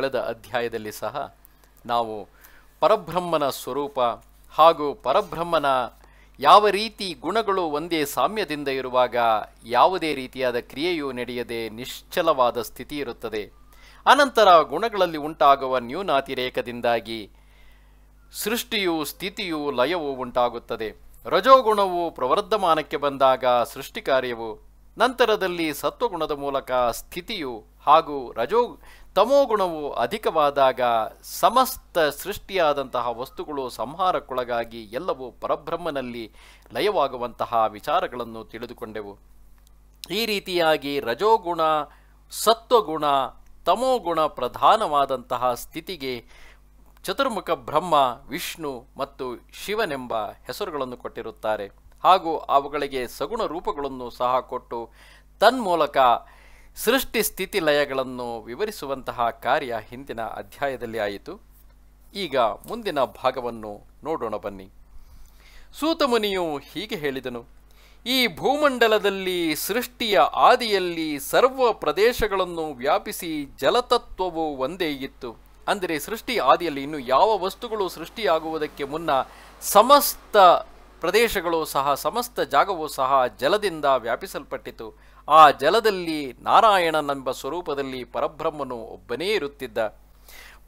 ಕಳೆದ ಅಧ್ಯಾಯದಲ್ಲಿ ಸಹ ನಾವು ಪರಬ್ರಹ್ಮನ ಸ್ವರೂಪ ಹಾಗೂ ಪರಬ್ರಹ್ಮನ ಯಾವ ರೀತಿ ಗುಣಗಳು ಒಂದೇ ಸಾಮ್ಯದಿಂದ ಇರುವಾಗ ಯಾವುದೇ ರೀತಿಯಾದ ಕ್ರಿಯೆಯೂ ನಡೆಯದೆ ನಿಶ್ಚಲವಾದ ಸ್ಥಿತಿ ಇರುತ್ತದೆ ಅನಂತರ ಗುಣಗಳಲ್ಲಿ ಉಂಟಾಗುವ ನ್ಯೂನಾತಿರೇಕದಿಂದಾಗಿ ಸೃಷ್ಟಿಯು ಸ್ಥಿತಿಯು ಲಯವು ಉಂಟಾಗುತ್ತದೆ ರಜೋಗುಣವು ಪ್ರವರ್ಧಮಾನಕ್ಕೆ ಬಂದಾಗ ಸೃಷ್ಟಿಕಾರ್ಯವು ನಂತರದಲ್ಲಿ ಸತ್ವಗುಣದ ಮೂಲಕ ಸ್ಥಿತಿಯು ಹಾಗೂ ರಜೋ ತಮೋಗುಣವು ಅಧಿಕವಾದಾಗ ಸಮಸ್ತ ಸೃಷ್ಟಿಯಾದಂತಹ ವಸ್ತುಗಳು ಸಂಹಾರಕ್ಕೊಳಗಾಗಿ ಎಲ್ಲವೂ ಪರಬ್ರಹ್ಮನಲ್ಲಿ ಲಯವಾಗುವಂತಹ ವಿಚಾರಗಳನ್ನು ತಿಳಿದುಕೊಂಡೆವು ಈ ರೀತಿಯಾಗಿ ರಜೋಗುಣ ಸತ್ವಗುಣ ತಮೋಗುಣ ಪ್ರಧಾನವಾದಂತಹ ಸ್ಥಿತಿಗೆ ಚತುರ್ಮುಖ ಬ್ರಹ್ಮ ವಿಷ್ಣು ಮತ್ತು ಶಿವನೆಂಬ ಹೆಸರುಗಳನ್ನು ಕೊಟ್ಟಿರುತ್ತಾರೆ ಹಾಗೂ ಅವುಗಳಿಗೆ ಸಗುಣ ರೂಪಗಳನ್ನು ಸಹ ಕೊಟ್ಟು ತನ್ಮೂಲಕ ಸೃಷ್ಟಿ ಸ್ಥಿತಿ ಲಯಗಳನ್ನು ವಿವರಿಸುವಂತಹ ಕಾರ್ಯ ಹಿಂದಿನ ಅಧ್ಯಾಯದಲ್ಲಿ ಆಯಿತು ಈಗ ಮುಂದಿನ ಭಾಗವನ್ನು ನೋಡೋಣ ಬನ್ನಿ ಸೂತಮುನಿಯು ಹೀಗೆ ಹೇಳಿದನು ಈ ಭೂಮಂಡಲದಲ್ಲಿ ಸೃಷ್ಟಿಯ ಆದಿಯಲ್ಲಿ ಸರ್ವ ಪ್ರದೇಶಗಳನ್ನು ವ್ಯಾಪಿಸಿ ಜಲತತ್ವವು ಒಂದೇ ಇತ್ತು ಅಂದರೆ ಸೃಷ್ಟಿ ಆದಿಯಲ್ಲಿ ಇನ್ನು ಯಾವ ವಸ್ತುಗಳು ಸೃಷ್ಟಿಯಾಗುವುದಕ್ಕೆ ಮುನ್ನ ಸಮಸ್ತ ಪ್ರದೇಶಗಳು ಸಹ ಸಮಸ್ತ ಜಾಗವೂ ಸಹ ಜಲದಿಂದ ವ್ಯಾಪಿಸಲ್ಪಟ್ಟಿತು ಆ ಜಲದಲ್ಲಿ ನಾರಾಯಣನೆಂಬ ಸ್ವರೂಪದಲ್ಲಿ ಪರಬ್ರಹ್ಮನು ಒಬ್ಬನೇ ಇರುತ್ತಿದ್ದ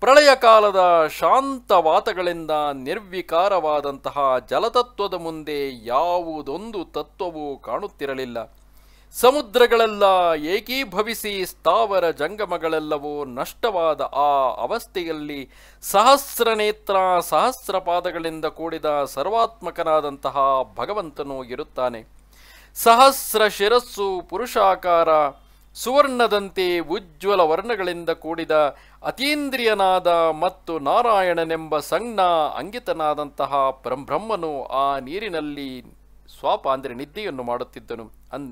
ಪ್ರಳಯ ಕಾಲದ ಶಾಂತ ವಾತಗಳಿಂದ ನಿರ್ವಿಕಾರವಾದಂತಹ ಜಲತತ್ವದ ಮುಂದೆ ಯಾವುದೊಂದು ತತ್ವವೂ ಕಾಣುತ್ತಿರಲಿಲ್ಲ ಸಮುದ್ರಗಳೆಲ್ಲ ಏಕೀಭವಿಸಿ ಸ್ಥಾವರ ಜಂಗಮಗಳೆಲ್ಲವೂ ನಷ್ಟವಾದ ಆ ಅವಸ್ಥೆಯಲ್ಲಿ ಸಹಸ್ರನೇತ್ರ ಸಹಸ್ರಪಾದಗಳಿಂದ ಕೂಡಿದ ಸರ್ವಾತ್ಮಕನಾದಂತಹ ಭಗವಂತನು ಇರುತ್ತಾನೆ ಸಹಸ್ರ ಶಿರಸ್ಸು ಪುರುಷಾಕಾರ ಸುವರ್ಣದಂತೆ ಉಜ್ವಲ ವರ್ಣಗಳಿಂದ ಕೂಡಿದ ಅತೀಂದ್ರಿಯನಾದ ಮತ್ತು ನಾರಾಯಣನೆಂಬ ಸಂಜ್ಞ ಅಂಗಿತನಾದಂತಹ ಬ್ರಹ್ಮನು ಆ ನೀರಿನಲ್ಲಿ ಸ್ವಾಪ ಅಂದರೆ ನಿದ್ದೆಯನ್ನು ಮಾಡುತ್ತಿದ್ದನು ಅನ್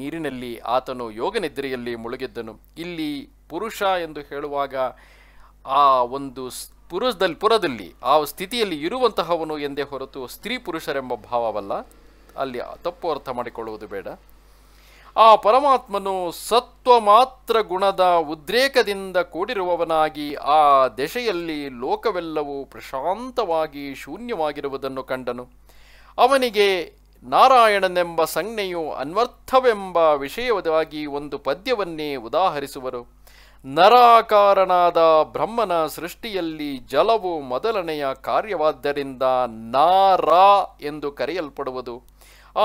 ನೀರಿನಲ್ಲಿ ಆತನು ಯೋಗ ನಿದ್ರೆಯಲ್ಲಿ ಮುಳುಗಿದ್ದನು ಇಲ್ಲಿ ಪುರುಷ ಎಂದು ಹೇಳುವಾಗ ಆ ಒಂದು ಪುರುಷದಲ್ಲಿ ಪುರದಲ್ಲಿ ಆ ಸ್ಥಿತಿಯಲ್ಲಿ ಇರುವಂತಹವನು ಎಂದೇ ಹೊರತು ಸ್ತ್ರೀ ಪುರುಷರೆಂಬ ಭಾವವಲ್ಲ ಅಲ್ಲಿ ತಪ್ಪು ಅರ್ಥ ಮಾಡಿಕೊಳ್ಳುವುದು ಬೇಡ ಆ ಪರಮಾತ್ಮನು ಸತ್ವ ಮಾತ್ರ ಗುಣದ ಉದ್ರೇಕದಿಂದ ಕೂಡಿರುವವನಾಗಿ ಆ ದೆಶೆಯಲ್ಲಿ ಲೋಕವೆಲ್ಲವೂ ಪ್ರಶಾಂತವಾಗಿ ಶೂನ್ಯವಾಗಿರುವುದನ್ನು ಕಂಡನು ಅವನಿಗೆ ನಾರಾಯಣನೆಂಬ ಸಂಜ್ಞೆಯು ಅನ್ವರ್ಥವೆಂಬ ವಿಷಯವಾಗಿ ಒಂದು ಪದ್ಯವನ್ನೇ ಉದಾಹರಿಸುವರು ನರಾಕಾರನಾದ ಬ್ರಹ್ಮನ ಸೃಷ್ಟಿಯಲ್ಲಿ ಜಲವು ಮೊದಲನೆಯ ಕಾರ್ಯವಾದ್ದರಿಂದ ನಾರಾ ಎಂದು ಕರೆಯಲ್ಪಡುವುದು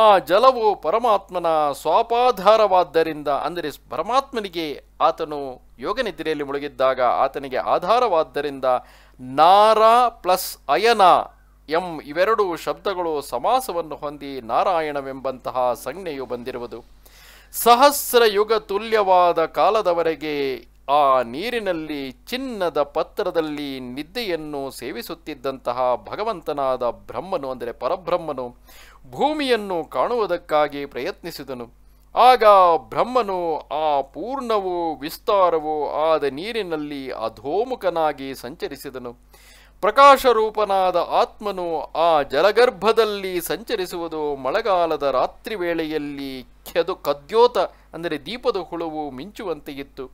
ಆ ಜಲವು ಪರಮಾತ್ಮನ ಸ್ವಾಪಾಧಾರವಾದ್ದರಿಂದ ಅಂದರೆ ಪರಮಾತ್ಮನಿಗೆ ಆತನು ಯೋಗನಿದ್ರೆಯಲ್ಲಿ ಮುಳುಗಿದ್ದಾಗ ಆತನಿಗೆ ಆಧಾರವಾದ್ದರಿಂದ ನಾರ ಪ್ಲಸ್ ಅಯನ ಎಂ ಇವೆರಡು ಶಬ್ದಗಳು ಸಮಾಸವನ್ನು ಹೊಂದಿ ನಾರಾಯಣವೆಂಬಂತಹ ಸಂಜ್ಞೆಯು ಬಂದಿರುವುದು ಸಹಸ್ರ ಯುಗ ತುಲ್ಯವಾದ ಕಾಲದವರೆಗೆ ಆ ನೀರಿನಲ್ಲಿ ಚಿನ್ನದ ಪತ್ರದಲ್ಲಿ ನಿದ್ದೆಯನ್ನು ಸೇವಿಸುತ್ತಿದ್ದಂತಹ ಭಗವಂತನಾದ ಬ್ರಹ್ಮನು ಅಂದರೆ ಪರಬ್ರಹ್ಮನು ಭೂಮಿಯನ್ನು ಕಾಣುವುದಕ್ಕಾಗಿ ಪ್ರಯತ್ನಿಸಿದನು ಆಗ ಬ್ರಹ್ಮನು ಆ ಪೂರ್ಣವೂ ವಿಸ್ತಾರವೂ ಆದ ನೀರಿನಲ್ಲಿ ಅಧೋಮುಖನಾಗಿ ಸಂಚರಿಸಿದನು ಪ್ರಕಾಶರೂಪನಾದ ಆತ್ಮನು ಆ ಜಲಗರ್ಭದಲ್ಲಿ ಸಂಚರಿಸುವುದು ಮಳೆಗಾಲದ ರಾತ್ರಿ ವೇಳೆಯಲ್ಲಿ ಕೆದು ಕದ್ಯೋತ ಅಂದರೆ ದೀಪದ ಹುಳುವು ಮಿಂಚುವಂತೆ ಇತ್ತು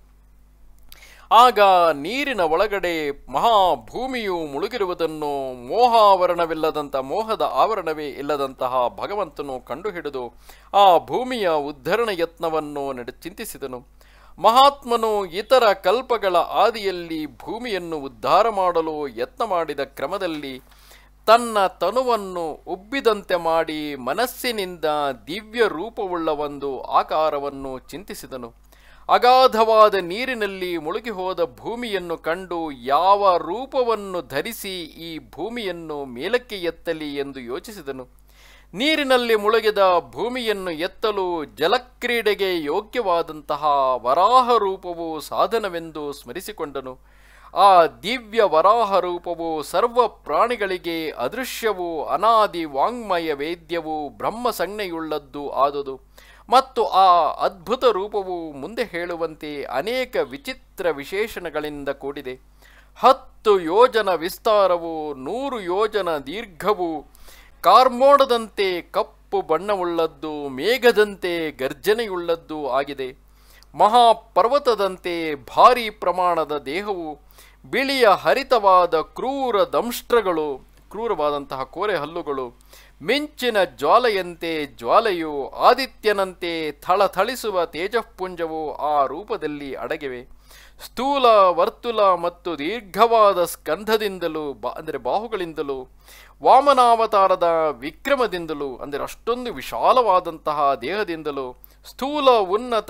ಆಗ ನೀರಿನ ಒಳಗಡೆ ಮಹಾಭೂಮಿಯು ಮುಳುಗಿರುವುದನ್ನು ಮೋಹಾವರಣವಿಲ್ಲದಂಥ ಮೋಹದ ಆವರಣವೇ ಇಲ್ಲದಂತಹ ಭಗವಂತನು ಕಂಡುಹಿಡಿದು ಆ ಭೂಮಿಯ ಉದ್ಧರಣ ಯತ್ನವನ್ನು ನಡೆ ಚಿಂತಿಸಿದನು ಮಹಾತ್ಮನು ಇತರ ಕಲ್ಪಗಳ ಆದಿಯಲ್ಲಿ ಭೂಮಿಯನ್ನು ಉದ್ಧಾರ ಮಾಡಲು ಯತ್ನ ಮಾಡಿದ ಕ್ರಮದಲ್ಲಿ ತನ್ನ ತನುವನ್ನು ಉಬ್ಬಿದಂತೆ ಮಾಡಿ ಮನಸ್ಸಿನಿಂದ ದಿವ್ಯ ರೂಪವುಳ್ಳ ಒಂದು ಆಕಾರವನ್ನು ಚಿಂತಿಸಿದನು ಅಗಾಧವಾದ ನೀರಿನಲ್ಲಿ ಮುಳುಗಿ ಹೋದ ಭೂಮಿಯನ್ನು ಕಂಡು ಯಾವ ರೂಪವನ್ನು ಧರಿಸಿ ಈ ಭೂಮಿಯನ್ನು ಮೇಲಕ್ಕೆ ಎತ್ತಲಿ ಎಂದು ಯೋಚಿಸಿದನು ನೀರಿನಲ್ಲಿ ಮುಳುಗಿದ ಭೂಮಿಯನ್ನು ಎತ್ತಲು ಜಲಕ್ರೀಡೆಗೆ ಯೋಗ್ಯವಾದಂತಹ ವರಾಹ ರೂಪವು ಸಾಧನವೆಂದು ಸ್ಮರಿಸಿಕೊಂಡನು ಆ ದಿವ್ಯ ವರಾಹ ರೂಪವು ಸರ್ವ ಪ್ರಾಣಿಗಳಿಗೆ ಅದೃಶ್ಯವು ಅನಾದಿ ವಾಂಗ್ಮಯ ವೇದ್ಯವು ಬ್ರಹ್ಮ ಸಂಜ್ಞೆಯುಳ್ಳದ್ದು ಆದುದು ಮತ್ತು ಆ ಅದ್ಭುತ ರೂಪವು ಮುಂದೆ ಹೇಳುವಂತೆ ಅನೇಕ ವಿಚಿತ್ರ ವಿಶೇಷಣಗಳಿಂದ ಕೂಡಿದೆ ಹತ್ತು ಯೋಜನ ವಿಸ್ತಾರವು ನೂರು ಯೋಜನ ದೀರ್ಘವು ಕಾರ್ಮೋಡದಂತೆ ಕಪ್ಪು ಬಣ್ಣವುಳ್ಳದ್ದು ಮೇಘದಂತೆ ಗರ್ಜನೆಯುಳ್ಳದ್ದು ಆಗಿದೆ ಮಹಾಪರ್ವತದಂತೆ ಭಾರೀ ಪ್ರಮಾಣದ ದೇಹವು ಬಿಳಿಯ ಹರಿತವಾದ ಕ್ರೂರ ದಂಷ್ಟ್ರಗಳು ಕ್ರೂರವಾದಂತಹ ಕೋರೆ ಹಲ್ಲುಗಳು ಮಿಂಚಿನ ಜ್ವಾಲೆಯಂತೆ ಜ್ವಾಲೆಯು ಆದಿತ್ಯನಂತೆ ಥಳಥಳಿಸುವ ತೇಜಃಪುಂಜವು ಆ ರೂಪದಲ್ಲಿ ಅಡಗಿವೆ ಸ್ಥೂಲ ವರ್ತುಲ ಮತ್ತು ದೀರ್ಘವಾದ ಸ್ಕಂಧದಿಂದಲೂ ಬಾ ಅಂದರೆ ಬಾಹುಗಳಿಂದಲೂ ವಾಮನಾವತಾರದ ವಿಕ್ರಮದಿಂದಲೂ ಅಂದರೆ ಅಷ್ಟೊಂದು ವಿಶಾಲವಾದಂತಹ ದೇಹದಿಂದಲೂ ಸ್ಥೂಲ ಉನ್ನತ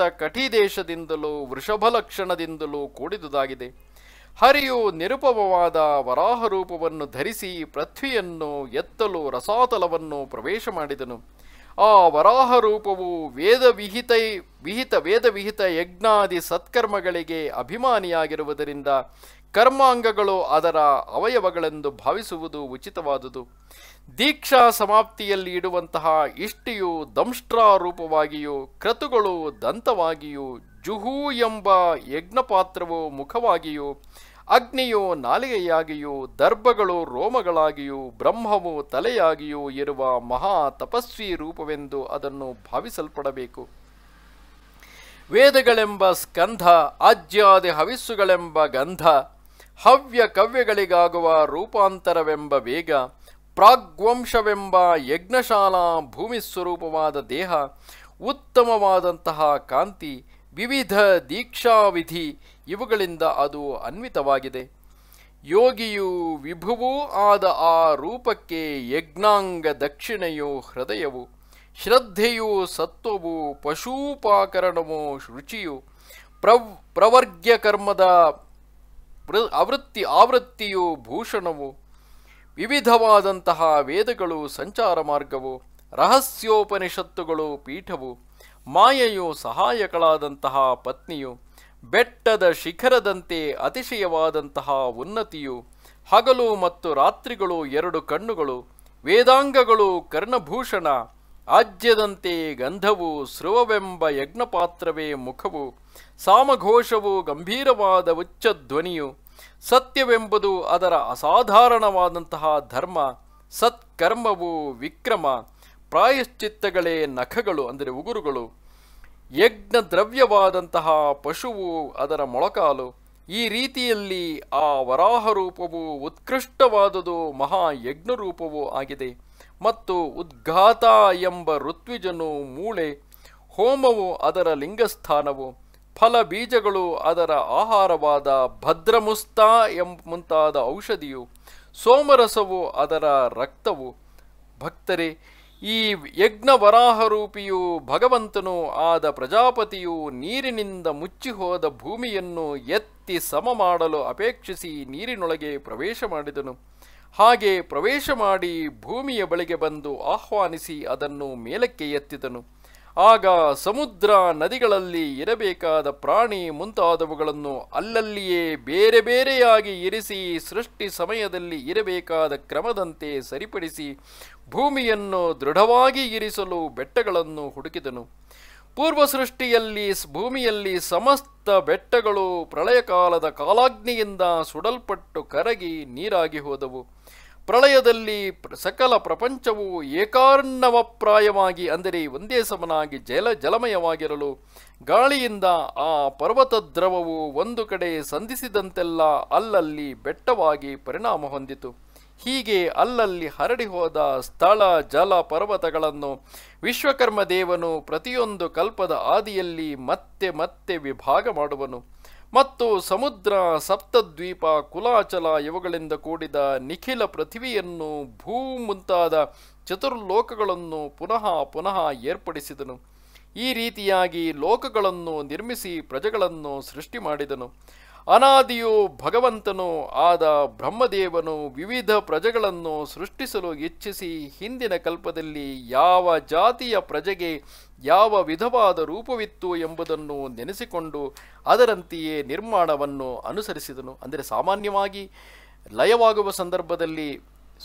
ವೃಷಭ ವೃಷಭಲಕ್ಷಣದಿಂದಲೂ ಕೂಡಿದುದಾಗಿದೆ ಹರಿಯು ನಿರುಪಮವಾದ ವರಾಹ ರೂಪವನ್ನು ಧರಿಸಿ ಪೃಥ್ವಿಯನ್ನು ಎತ್ತಲು ರಸಾತಲವನ್ನು ಪ್ರವೇಶ ಮಾಡಿದನು ಆ ವರಾಹ ರೂಪವು ವೇದವಿಹಿತ ವಿಹಿತ ವೇದವಿಹಿತ ಯಜ್ಞಾದಿ ಸತ್ಕರ್ಮಗಳಿಗೆ ಅಭಿಮಾನಿಯಾಗಿರುವುದರಿಂದ ಕರ್ಮಾಂಗಗಳು ಅದರ ಅವಯವಗಳೆಂದು ಭಾವಿಸುವುದು ಉಚಿತವಾದುದು ದೀಕ್ಷಾ ಸಮಾಪ್ತಿಯಲ್ಲಿ ಇಡುವಂತಹ ಇಷ್ಟಿಯು ದಂಷ್ಟ್ರಾರೂಪವಾಗಿಯೂ ಕ್ರತುಗಳು ದಂತವಾಗಿಯೂ ಜುಹು ಎಂಬ ಯಜ್ಞಪಾತ್ರವು ಮುಖವಾಗಿಯೂ ಅಗ್ನಿಯು ನಾಲಿಗೆಯಾಗಿಯೂ ದರ್ಭಗಳು ರೋಮಗಳಾಗಿಯೂ ಬ್ರಹ್ಮವು ತಲೆಯಾಗಿಯೂ ಇರುವ ಮಹಾ ತಪಸ್ವಿ ರೂಪವೆಂದು ಅದನ್ನು ಭಾವಿಸಲ್ಪಡಬೇಕು ವೇದಗಳೆಂಬ ಸ್ಕಂಧ ಆಜ್ಯಾದಿ ಹವಿಸ್ಸುಗಳೆಂಬ ಗಂಧ ಹವ್ಯ ಕವ್ಯಗಳಿಗಾಗುವ ರೂಪಾಂತರವೆಂಬ ವೇಗ ಪ್ರಾಗ್ವಂಶವೆಂಬ ಯಜ್ಞಶಾಲಾ ಭೂಮಿ ಸ್ವರೂಪವಾದ ದೇಹ ಉತ್ತಮವಾದಂತಹ ಕಾಂತಿ ವಿವಿಧ ದೀಕ್ಷಾವಿಧಿ ಇವುಗಳಿಂದ ಅದು ಅನ್ವಿತವಾಗಿದೆ ಯೋಗಿಯು ವಿಭುವೂ ಆದ ಆ ರೂಪಕ್ಕೆ ಯಜ್ಞಾಂಗ ದಕ್ಷಿಣೆಯು ಹೃದಯವು ಶ್ರದ್ಧೆಯು ಸತ್ವವು ಪಶೂಪಾಕರಣವು ಶುಚಿಯು ಪ್ರವ್ ಪ್ರವರ್ಗ್ಯ ಕರ್ಮದ ಆವೃತ್ತಿ ಆವೃತ್ತಿಯು ಭೂಷಣವು ವಿವಿಧವಾದಂತಹ ವೇದಗಳು ಸಂಚಾರ ಮಾರ್ಗವು ರಹಸ್ಯೋಪನಿಷತ್ತುಗಳು ಪೀಠವು ಮಾಯೆಯು ಸಹಾಯಕಳಾದಂತಹ ಪತ್ನಿಯು ಬೆಟ್ಟದ ಶಿಖರದಂತೆ ಅತಿಶಯವಾದಂತಹ ಉನ್ನತಿಯು ಹಗಲು ಮತ್ತು ರಾತ್ರಿಗಳು ಎರಡು ಕಣ್ಣುಗಳು ವೇದಾಂಗಗಳು ಕರ್ಣಭೂಷಣ ಆಜ್ಯದಂತೆ ಗಂಧವು ಸ್ರುವವೆಂಬ ಯಜ್ಞಪಾತ್ರವೇ ಮುಖವು ಸಾಮಘೋಷವು ಗಂಭೀರವಾದ ಉಚ್ಚ ಧ್ವನಿಯು ಸತ್ಯವೆಂಬುದು ಅದರ ಅಸಾಧಾರಣವಾದಂತಹ ಧರ್ಮ ಸತ್ಕರ್ಮವು ವಿಕ್ರಮ ಪ್ರಾಯಶ್ಚಿತ್ತಗಳೇ ನಖಗಳು ಅಂದರೆ ಉಗುರುಗಳು ಯಜ್ಞ ದ್ರವ್ಯವಾದಂತಹ ಪಶುವು ಅದರ ಮೊಳಕಾಲು ಈ ರೀತಿಯಲ್ಲಿ ಆ ವರಾಹ ರೂಪವು ಉತ್ಕೃಷ್ಟವಾದುದು ಮಹಾಯಜ್ಞ ರೂಪವೂ ಆಗಿದೆ ಮತ್ತು ಉದ್ಘಾತ ಎಂಬ ಋತ್ವಿಜನು ಮೂಳೆ ಹೋಮವು ಅದರ ಲಿಂಗಸ್ಥಾನವು ಫಲ ಬೀಜಗಳು ಅದರ ಆಹಾರವಾದ ಭದ್ರಮುಸ್ತ ಎಂಬ ಮುಂತಾದ ಔಷಧಿಯು ಸೋಮರಸವು ಅದರ ರಕ್ತವು ಭಕ್ತರೇ ಈ ಯಜ್ಞ ವರಾಹರೂಪಿಯು ಭಗವಂತನು ಆದ ಪ್ರಜಾಪತಿಯು ನೀರಿನಿಂದ ಮುಚ್ಚಿಹೋದ ಭೂಮಿಯನ್ನು ಎತ್ತಿ ಸಮ ಮಾಡಲು ಅಪೇಕ್ಷಿಸಿ ನೀರಿನೊಳಗೆ ಪ್ರವೇಶ ಮಾಡಿದನು ಹಾಗೆ ಪ್ರವೇಶ ಮಾಡಿ ಭೂಮಿಯ ಬಳಿಗೆ ಬಂದು ಆಹ್ವಾನಿಸಿ ಅದನ್ನು ಮೇಲಕ್ಕೆ ಎತ್ತಿದನು ಆಗ ಸಮುದ್ರ ನದಿಗಳಲ್ಲಿ ಇರಬೇಕಾದ ಪ್ರಾಣಿ ಮುಂತಾದವುಗಳನ್ನು ಅಲ್ಲಲ್ಲಿಯೇ ಬೇರೆ ಬೇರೆಯಾಗಿ ಇರಿಸಿ ಸೃಷ್ಟಿ ಸಮಯದಲ್ಲಿ ಇರಬೇಕಾದ ಕ್ರಮದಂತೆ ಸರಿಪಡಿಸಿ ಭೂಮಿಯನ್ನು ದೃಢವಾಗಿ ಇರಿಸಲು ಬೆಟ್ಟಗಳನ್ನು ಹುಡುಕಿದನು ಪೂರ್ವ ಸೃಷ್ಟಿಯಲ್ಲಿ ಭೂಮಿಯಲ್ಲಿ ಸಮಸ್ತ ಬೆಟ್ಟಗಳು ಪ್ರಳಯಕಾಲದ ಕಾಲಾಗ್ನಿಯಿಂದ ಸುಡಲ್ಪಟ್ಟು ಕರಗಿ ನೀರಾಗಿ ಹೋದವು ಪ್ರಳಯದಲ್ಲಿ ಸಕಲ ಪ್ರಪಂಚವು ಏಕಾರ್ಣವಪ್ರಾಯವಾಗಿ ಅಂದರೆ ಒಂದೇ ಸಮನಾಗಿ ಜಲ ಜಲಮಯವಾಗಿರಲು ಗಾಳಿಯಿಂದ ಆ ಪರ್ವತ ದ್ರವವು ಒಂದು ಕಡೆ ಸಂಧಿಸಿದಂತೆಲ್ಲ ಅಲ್ಲಲ್ಲಿ ಬೆಟ್ಟವಾಗಿ ಪರಿಣಾಮ ಹೊಂದಿತು ಹೀಗೆ ಅಲ್ಲಲ್ಲಿ ಹರಡಿ ಹೋದ ಸ್ಥಳ ಜಲ ಪರ್ವತಗಳನ್ನು ವಿಶ್ವಕರ್ಮ ದೇವನು ಪ್ರತಿಯೊಂದು ಕಲ್ಪದ ಆದಿಯಲ್ಲಿ ಮತ್ತೆ ಮತ್ತೆ ವಿಭಾಗ ಮಾಡುವನು ಮತ್ತು ಸಮುದ್ರ ಸಪ್ತದ್ವೀಪ ಕುಲಾಚಲ ಇವುಗಳಿಂದ ಕೂಡಿದ ನಿಖಿಲ ಪೃಥ್ವಿಯನ್ನು ಭೂ ಮುಂತಾದ ಚತುರ್ಲೋಕಗಳನ್ನು ಪುನಃ ಪುನಃ ಏರ್ಪಡಿಸಿದನು ಈ ರೀತಿಯಾಗಿ ಲೋಕಗಳನ್ನು ನಿರ್ಮಿಸಿ ಪ್ರಜೆಗಳನ್ನು ಸೃಷ್ಟಿ ಮಾಡಿದನು ಅನಾದಿಯು ಭಗವಂತನು ಆದ ಬ್ರಹ್ಮದೇವನು ವಿವಿಧ ಪ್ರಜೆಗಳನ್ನು ಸೃಷ್ಟಿಸಲು ಇಚ್ಛಿಸಿ ಹಿಂದಿನ ಕಲ್ಪದಲ್ಲಿ ಯಾವ ಜಾತಿಯ ಪ್ರಜೆಗೆ ಯಾವ ವಿಧವಾದ ರೂಪವಿತ್ತು ಎಂಬುದನ್ನು ನೆನೆಸಿಕೊಂಡು ಅದರಂತೆಯೇ ನಿರ್ಮಾಣವನ್ನು ಅನುಸರಿಸಿದನು ಅಂದರೆ ಸಾಮಾನ್ಯವಾಗಿ ಲಯವಾಗುವ ಸಂದರ್ಭದಲ್ಲಿ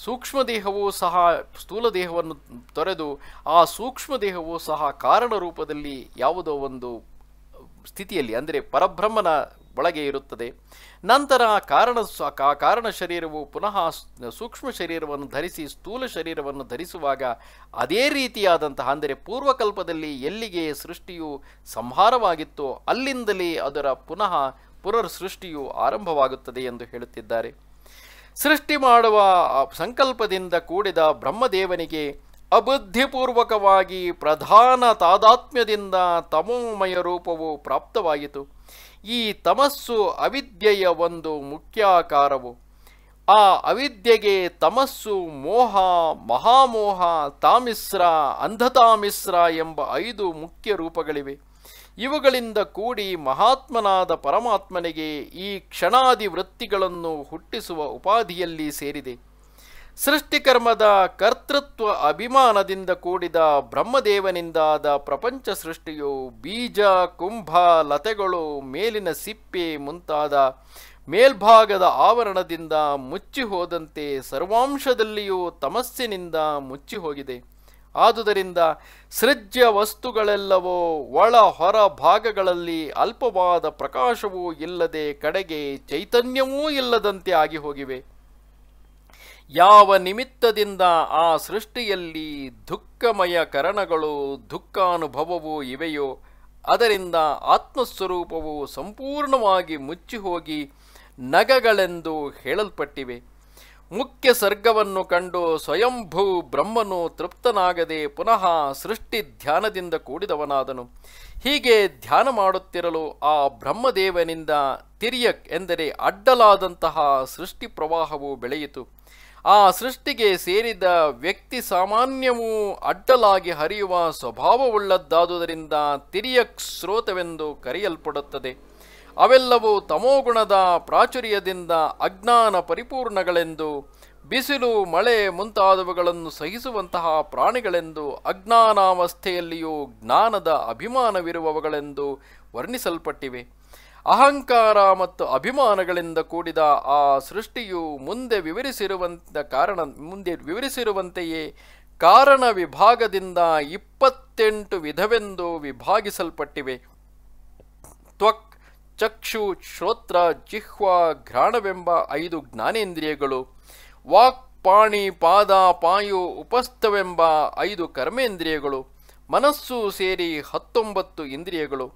ಸೂಕ್ಷ್ಮ ಸೂಕ್ಷ್ಮದೇಹವೂ ಸಹ ಸ್ಥೂಲ ದೇಹವನ್ನು ತೊರೆದು ಆ ಸೂಕ್ಷ್ಮ ಸೂಕ್ಷ್ಮದೇಹವೂ ಸಹ ಕಾರಣ ರೂಪದಲ್ಲಿ ಯಾವುದೋ ಒಂದು ಸ್ಥಿತಿಯಲ್ಲಿ ಅಂದರೆ ಪರಬ್ರಹ್ಮನ ಒಳಗೆ ಇರುತ್ತದೆ ನಂತರ ಕಾರಣ ಕಾರಣ ಶರೀರವು ಪುನಃ ಸೂಕ್ಷ್ಮ ಶರೀರವನ್ನು ಧರಿಸಿ ಸ್ಥೂಲ ಶರೀರವನ್ನು ಧರಿಸುವಾಗ ಅದೇ ರೀತಿಯಾದಂತಹ ಅಂದರೆ ಪೂರ್ವಕಲ್ಪದಲ್ಲಿ ಎಲ್ಲಿಗೆ ಸೃಷ್ಟಿಯು ಸಂಹಾರವಾಗಿತ್ತೋ ಅಲ್ಲಿಂದಲೇ ಅದರ ಪುನಃ ಪುನರ್ ಸೃಷ್ಟಿಯು ಆರಂಭವಾಗುತ್ತದೆ ಎಂದು ಹೇಳುತ್ತಿದ್ದಾರೆ ಸೃಷ್ಟಿ ಮಾಡುವ ಸಂಕಲ್ಪದಿಂದ ಕೂಡಿದ ಬ್ರಹ್ಮದೇವನಿಗೆ ಅಬುದ್ಧಿಪೂರ್ವಕವಾಗಿ ಪ್ರಧಾನ ತಾದಾತ್ಮ್ಯದಿಂದ ತಮೋಮಯ ರೂಪವು ಪ್ರಾಪ್ತವಾಯಿತು ಈ ತಮಸ್ಸು ಅವಿದ್ಯೆಯ ಒಂದು ಮುಖ್ಯಾಕಾರವು ಆ ಅವಿದ್ಯೆಗೆ ತಮಸ್ಸು ಮೋಹ ಮಹಾಮೋಹ ತಾಮಿಸ್ರ ಅಂಧತಾಮಿಸ್ರ ಎಂಬ ಐದು ಮುಖ್ಯ ರೂಪಗಳಿವೆ ಇವುಗಳಿಂದ ಕೂಡಿ ಮಹಾತ್ಮನಾದ ಪರಮಾತ್ಮನಿಗೆ ಈ ಕ್ಷಣಾದಿ ವೃತ್ತಿಗಳನ್ನು ಹುಟ್ಟಿಸುವ ಉಪಾಧಿಯಲ್ಲಿ ಸೇರಿದೆ ಸೃಷ್ಟಿಕರ್ಮದ ಕರ್ತೃತ್ವ ಅಭಿಮಾನದಿಂದ ಕೂಡಿದ ಬ್ರಹ್ಮದೇವನಿಂದಾದ ಪ್ರಪಂಚ ಸೃಷ್ಟಿಯು ಬೀಜ ಕುಂಭ ಲತೆಗಳು ಮೇಲಿನ ಸಿಪ್ಪೆ ಮುಂತಾದ ಮೇಲ್ಭಾಗದ ಆವರಣದಿಂದ ಮುಚ್ಚಿ ಹೋದಂತೆ ಸರ್ವಾಂಶದಲ್ಲಿಯೂ ತಮಸ್ಸಿನಿಂದ ಮುಚ್ಚಿ ಹೋಗಿದೆ ಆದುದರಿಂದ ಸೃಜ್ಯ ವಸ್ತುಗಳೆಲ್ಲವೋ ಒಳ ಹೊರ ಭಾಗಗಳಲ್ಲಿ ಅಲ್ಪವಾದ ಪ್ರಕಾಶವೂ ಇಲ್ಲದೆ ಕಡೆಗೆ ಚೈತನ್ಯವೂ ಇಲ್ಲದಂತೆ ಆಗಿ ಹೋಗಿವೆ ಯಾವ ನಿಮಿತ್ತದಿಂದ ಆ ಸೃಷ್ಟಿಯಲ್ಲಿ ದುಃಖಮಯ ಕರಣಗಳು ದುಃಖಾನುಭವವು ಇವೆಯೋ ಅದರಿಂದ ಆತ್ಮಸ್ವರೂಪವು ಸಂಪೂರ್ಣವಾಗಿ ಮುಚ್ಚಿಹೋಗಿ ನಗಗಳೆಂದು ಹೇಳಲ್ಪಟ್ಟಿವೆ ಮುಖ್ಯ ಸರ್ಗವನ್ನು ಕಂಡು ಸ್ವಯಂಭೂ ಬ್ರಹ್ಮನು ತೃಪ್ತನಾಗದೆ ಪುನಃ ಸೃಷ್ಟಿ ಧ್ಯಾನದಿಂದ ಕೂಡಿದವನಾದನು ಹೀಗೆ ಧ್ಯಾನ ಮಾಡುತ್ತಿರಲು ಆ ಬ್ರಹ್ಮದೇವನಿಂದ ತಿರಿಯಕ್ ಎಂದರೆ ಅಡ್ಡಲಾದಂತಹ ಸೃಷ್ಟಿ ಪ್ರವಾಹವು ಬೆಳೆಯಿತು ಆ ಸೃಷ್ಟಿಗೆ ಸೇರಿದ ವ್ಯಕ್ತಿ ಸಾಮಾನ್ಯವೂ ಅಡ್ಡಲಾಗಿ ಹರಿಯುವ ಸ್ವಭಾವವುಳ್ಳದ್ದಾದುದರಿಂದ ತಿರಿಯ ಸ್ರೋತವೆಂದು ಕರೆಯಲ್ಪಡುತ್ತದೆ ಅವೆಲ್ಲವೂ ತಮೋಗುಣದ ಪ್ರಾಚುರ್ಯದಿಂದ ಅಜ್ಞಾನ ಪರಿಪೂರ್ಣಗಳೆಂದು ಬಿಸಿಲು ಮಳೆ ಮುಂತಾದವುಗಳನ್ನು ಸಹಿಸುವಂತಹ ಪ್ರಾಣಿಗಳೆಂದು ಅಜ್ಞಾನಾವಸ್ಥೆಯಲ್ಲಿಯೂ ಜ್ಞಾನದ ಅಭಿಮಾನವಿರುವವುಗಳೆಂದು ವರ್ಣಿಸಲ್ಪಟ್ಟಿವೆ ಅಹಂಕಾರ ಮತ್ತು ಅಭಿಮಾನಗಳಿಂದ ಕೂಡಿದ ಆ ಸೃಷ್ಟಿಯು ಮುಂದೆ ವಿವರಿಸಿರುವಂತ ಕಾರಣ ಮುಂದೆ ವಿವರಿಸಿರುವಂತೆಯೇ ಕಾರಣ ವಿಭಾಗದಿಂದ ಇಪ್ಪತ್ತೆಂಟು ವಿಧವೆಂದು ವಿಭಾಗಿಸಲ್ಪಟ್ಟಿವೆ ತ್ವಕ್ ಚಕ್ಷು ಶ್ರೋತ್ರ ಜಿಹ್ವ ಘ್ರಾಣವೆಂಬ ಐದು ಜ್ಞಾನೇಂದ್ರಿಯಗಳು ವಾಕ್ ಪಾಣಿ ಪಾದ ಪಾಯು ಉಪಸ್ಥವೆಂಬ ಐದು ಕರ್ಮೇಂದ್ರಿಯಗಳು ಮನಸ್ಸು ಸೇರಿ ಹತ್ತೊಂಬತ್ತು ಇಂದ್ರಿಯಗಳು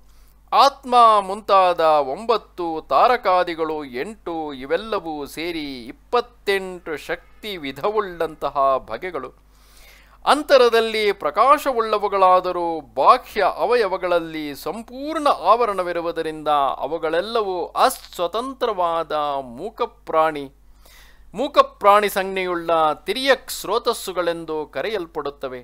ಆತ್ಮ ಮುಂತಾದ ಒಂಬತ್ತು ತಾರಕಾದಿಗಳು ಎಂಟು ಇವೆಲ್ಲವೂ ಸೇರಿ ಇಪ್ಪತ್ತೆಂಟು ಶಕ್ತಿ ವಿಧವುಳ್ಳಂತಹ ಬಗೆಗಳು ಅಂತರದಲ್ಲಿ ಪ್ರಕಾಶವುಳ್ಳವುಗಳಾದರೂ ಬಾಹ್ಯ ಅವಯವಗಳಲ್ಲಿ ಸಂಪೂರ್ಣ ಆವರಣವಿರುವುದರಿಂದ ಅವುಗಳೆಲ್ಲವೂ ಅಸ್ವತಂತ್ರವಾದ ಮೂಕಪ್ರಾಣಿ ಮೂಕಪ್ರಾಣಿ ಸಂಜ್ಞೆಯುಳ್ಳ ತಿರಿಯಕ್ ಸ್ರೋತಸ್ಸುಗಳೆಂದು ಕರೆಯಲ್ಪಡುತ್ತವೆ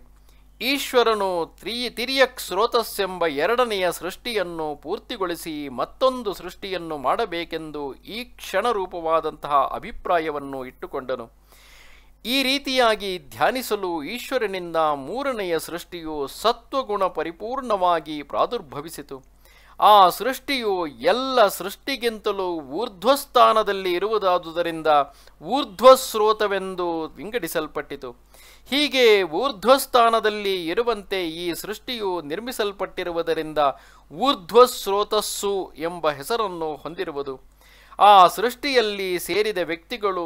ಈಶ್ವರನು ತ್ರೀ ತಿರಿಯಕ್ ಸ್ರೋತಸ್ಸೆಂಬ ಎರಡನೆಯ ಸೃಷ್ಟಿಯನ್ನು ಪೂರ್ತಿಗೊಳಿಸಿ ಮತ್ತೊಂದು ಸೃಷ್ಟಿಯನ್ನು ಮಾಡಬೇಕೆಂದು ಈ ಕ್ಷಣರೂಪವಾದಂತಹ ಅಭಿಪ್ರಾಯವನ್ನು ಇಟ್ಟುಕೊಂಡನು ಈ ರೀತಿಯಾಗಿ ಧ್ಯಾನಿಸಲು ಈಶ್ವರನಿಂದ ಮೂರನೆಯ ಸೃಷ್ಟಿಯು ಸತ್ವಗುಣ ಪರಿಪೂರ್ಣವಾಗಿ ಪ್ರಾದುರ್ಭವಿಸಿತು ಆ ಸೃಷ್ಟಿಯು ಎಲ್ಲ ಸೃಷ್ಟಿಗಿಂತಲೂ ಊರ್ಧ್ವಸ್ಥಾನದಲ್ಲಿ ಇರುವುದಾದುದರಿಂದ ಊರ್ಧ್ವಸ್ರೋತವೆಂದು ವಿಂಗಡಿಸಲ್ಪಟ್ಟಿತು ಹೀಗೆ ಊರ್ಧ್ವಸ್ಥಾನದಲ್ಲಿ ಇರುವಂತೆ ಈ ಸೃಷ್ಟಿಯು ನಿರ್ಮಿಸಲ್ಪಟ್ಟಿರುವುದರಿಂದ ಊರ್ಧ್ವಸ್ರೋತಸ್ಸು ಎಂಬ ಹೆಸರನ್ನು ಹೊಂದಿರುವುದು ಆ ಸೃಷ್ಟಿಯಲ್ಲಿ ಸೇರಿದ ವ್ಯಕ್ತಿಗಳು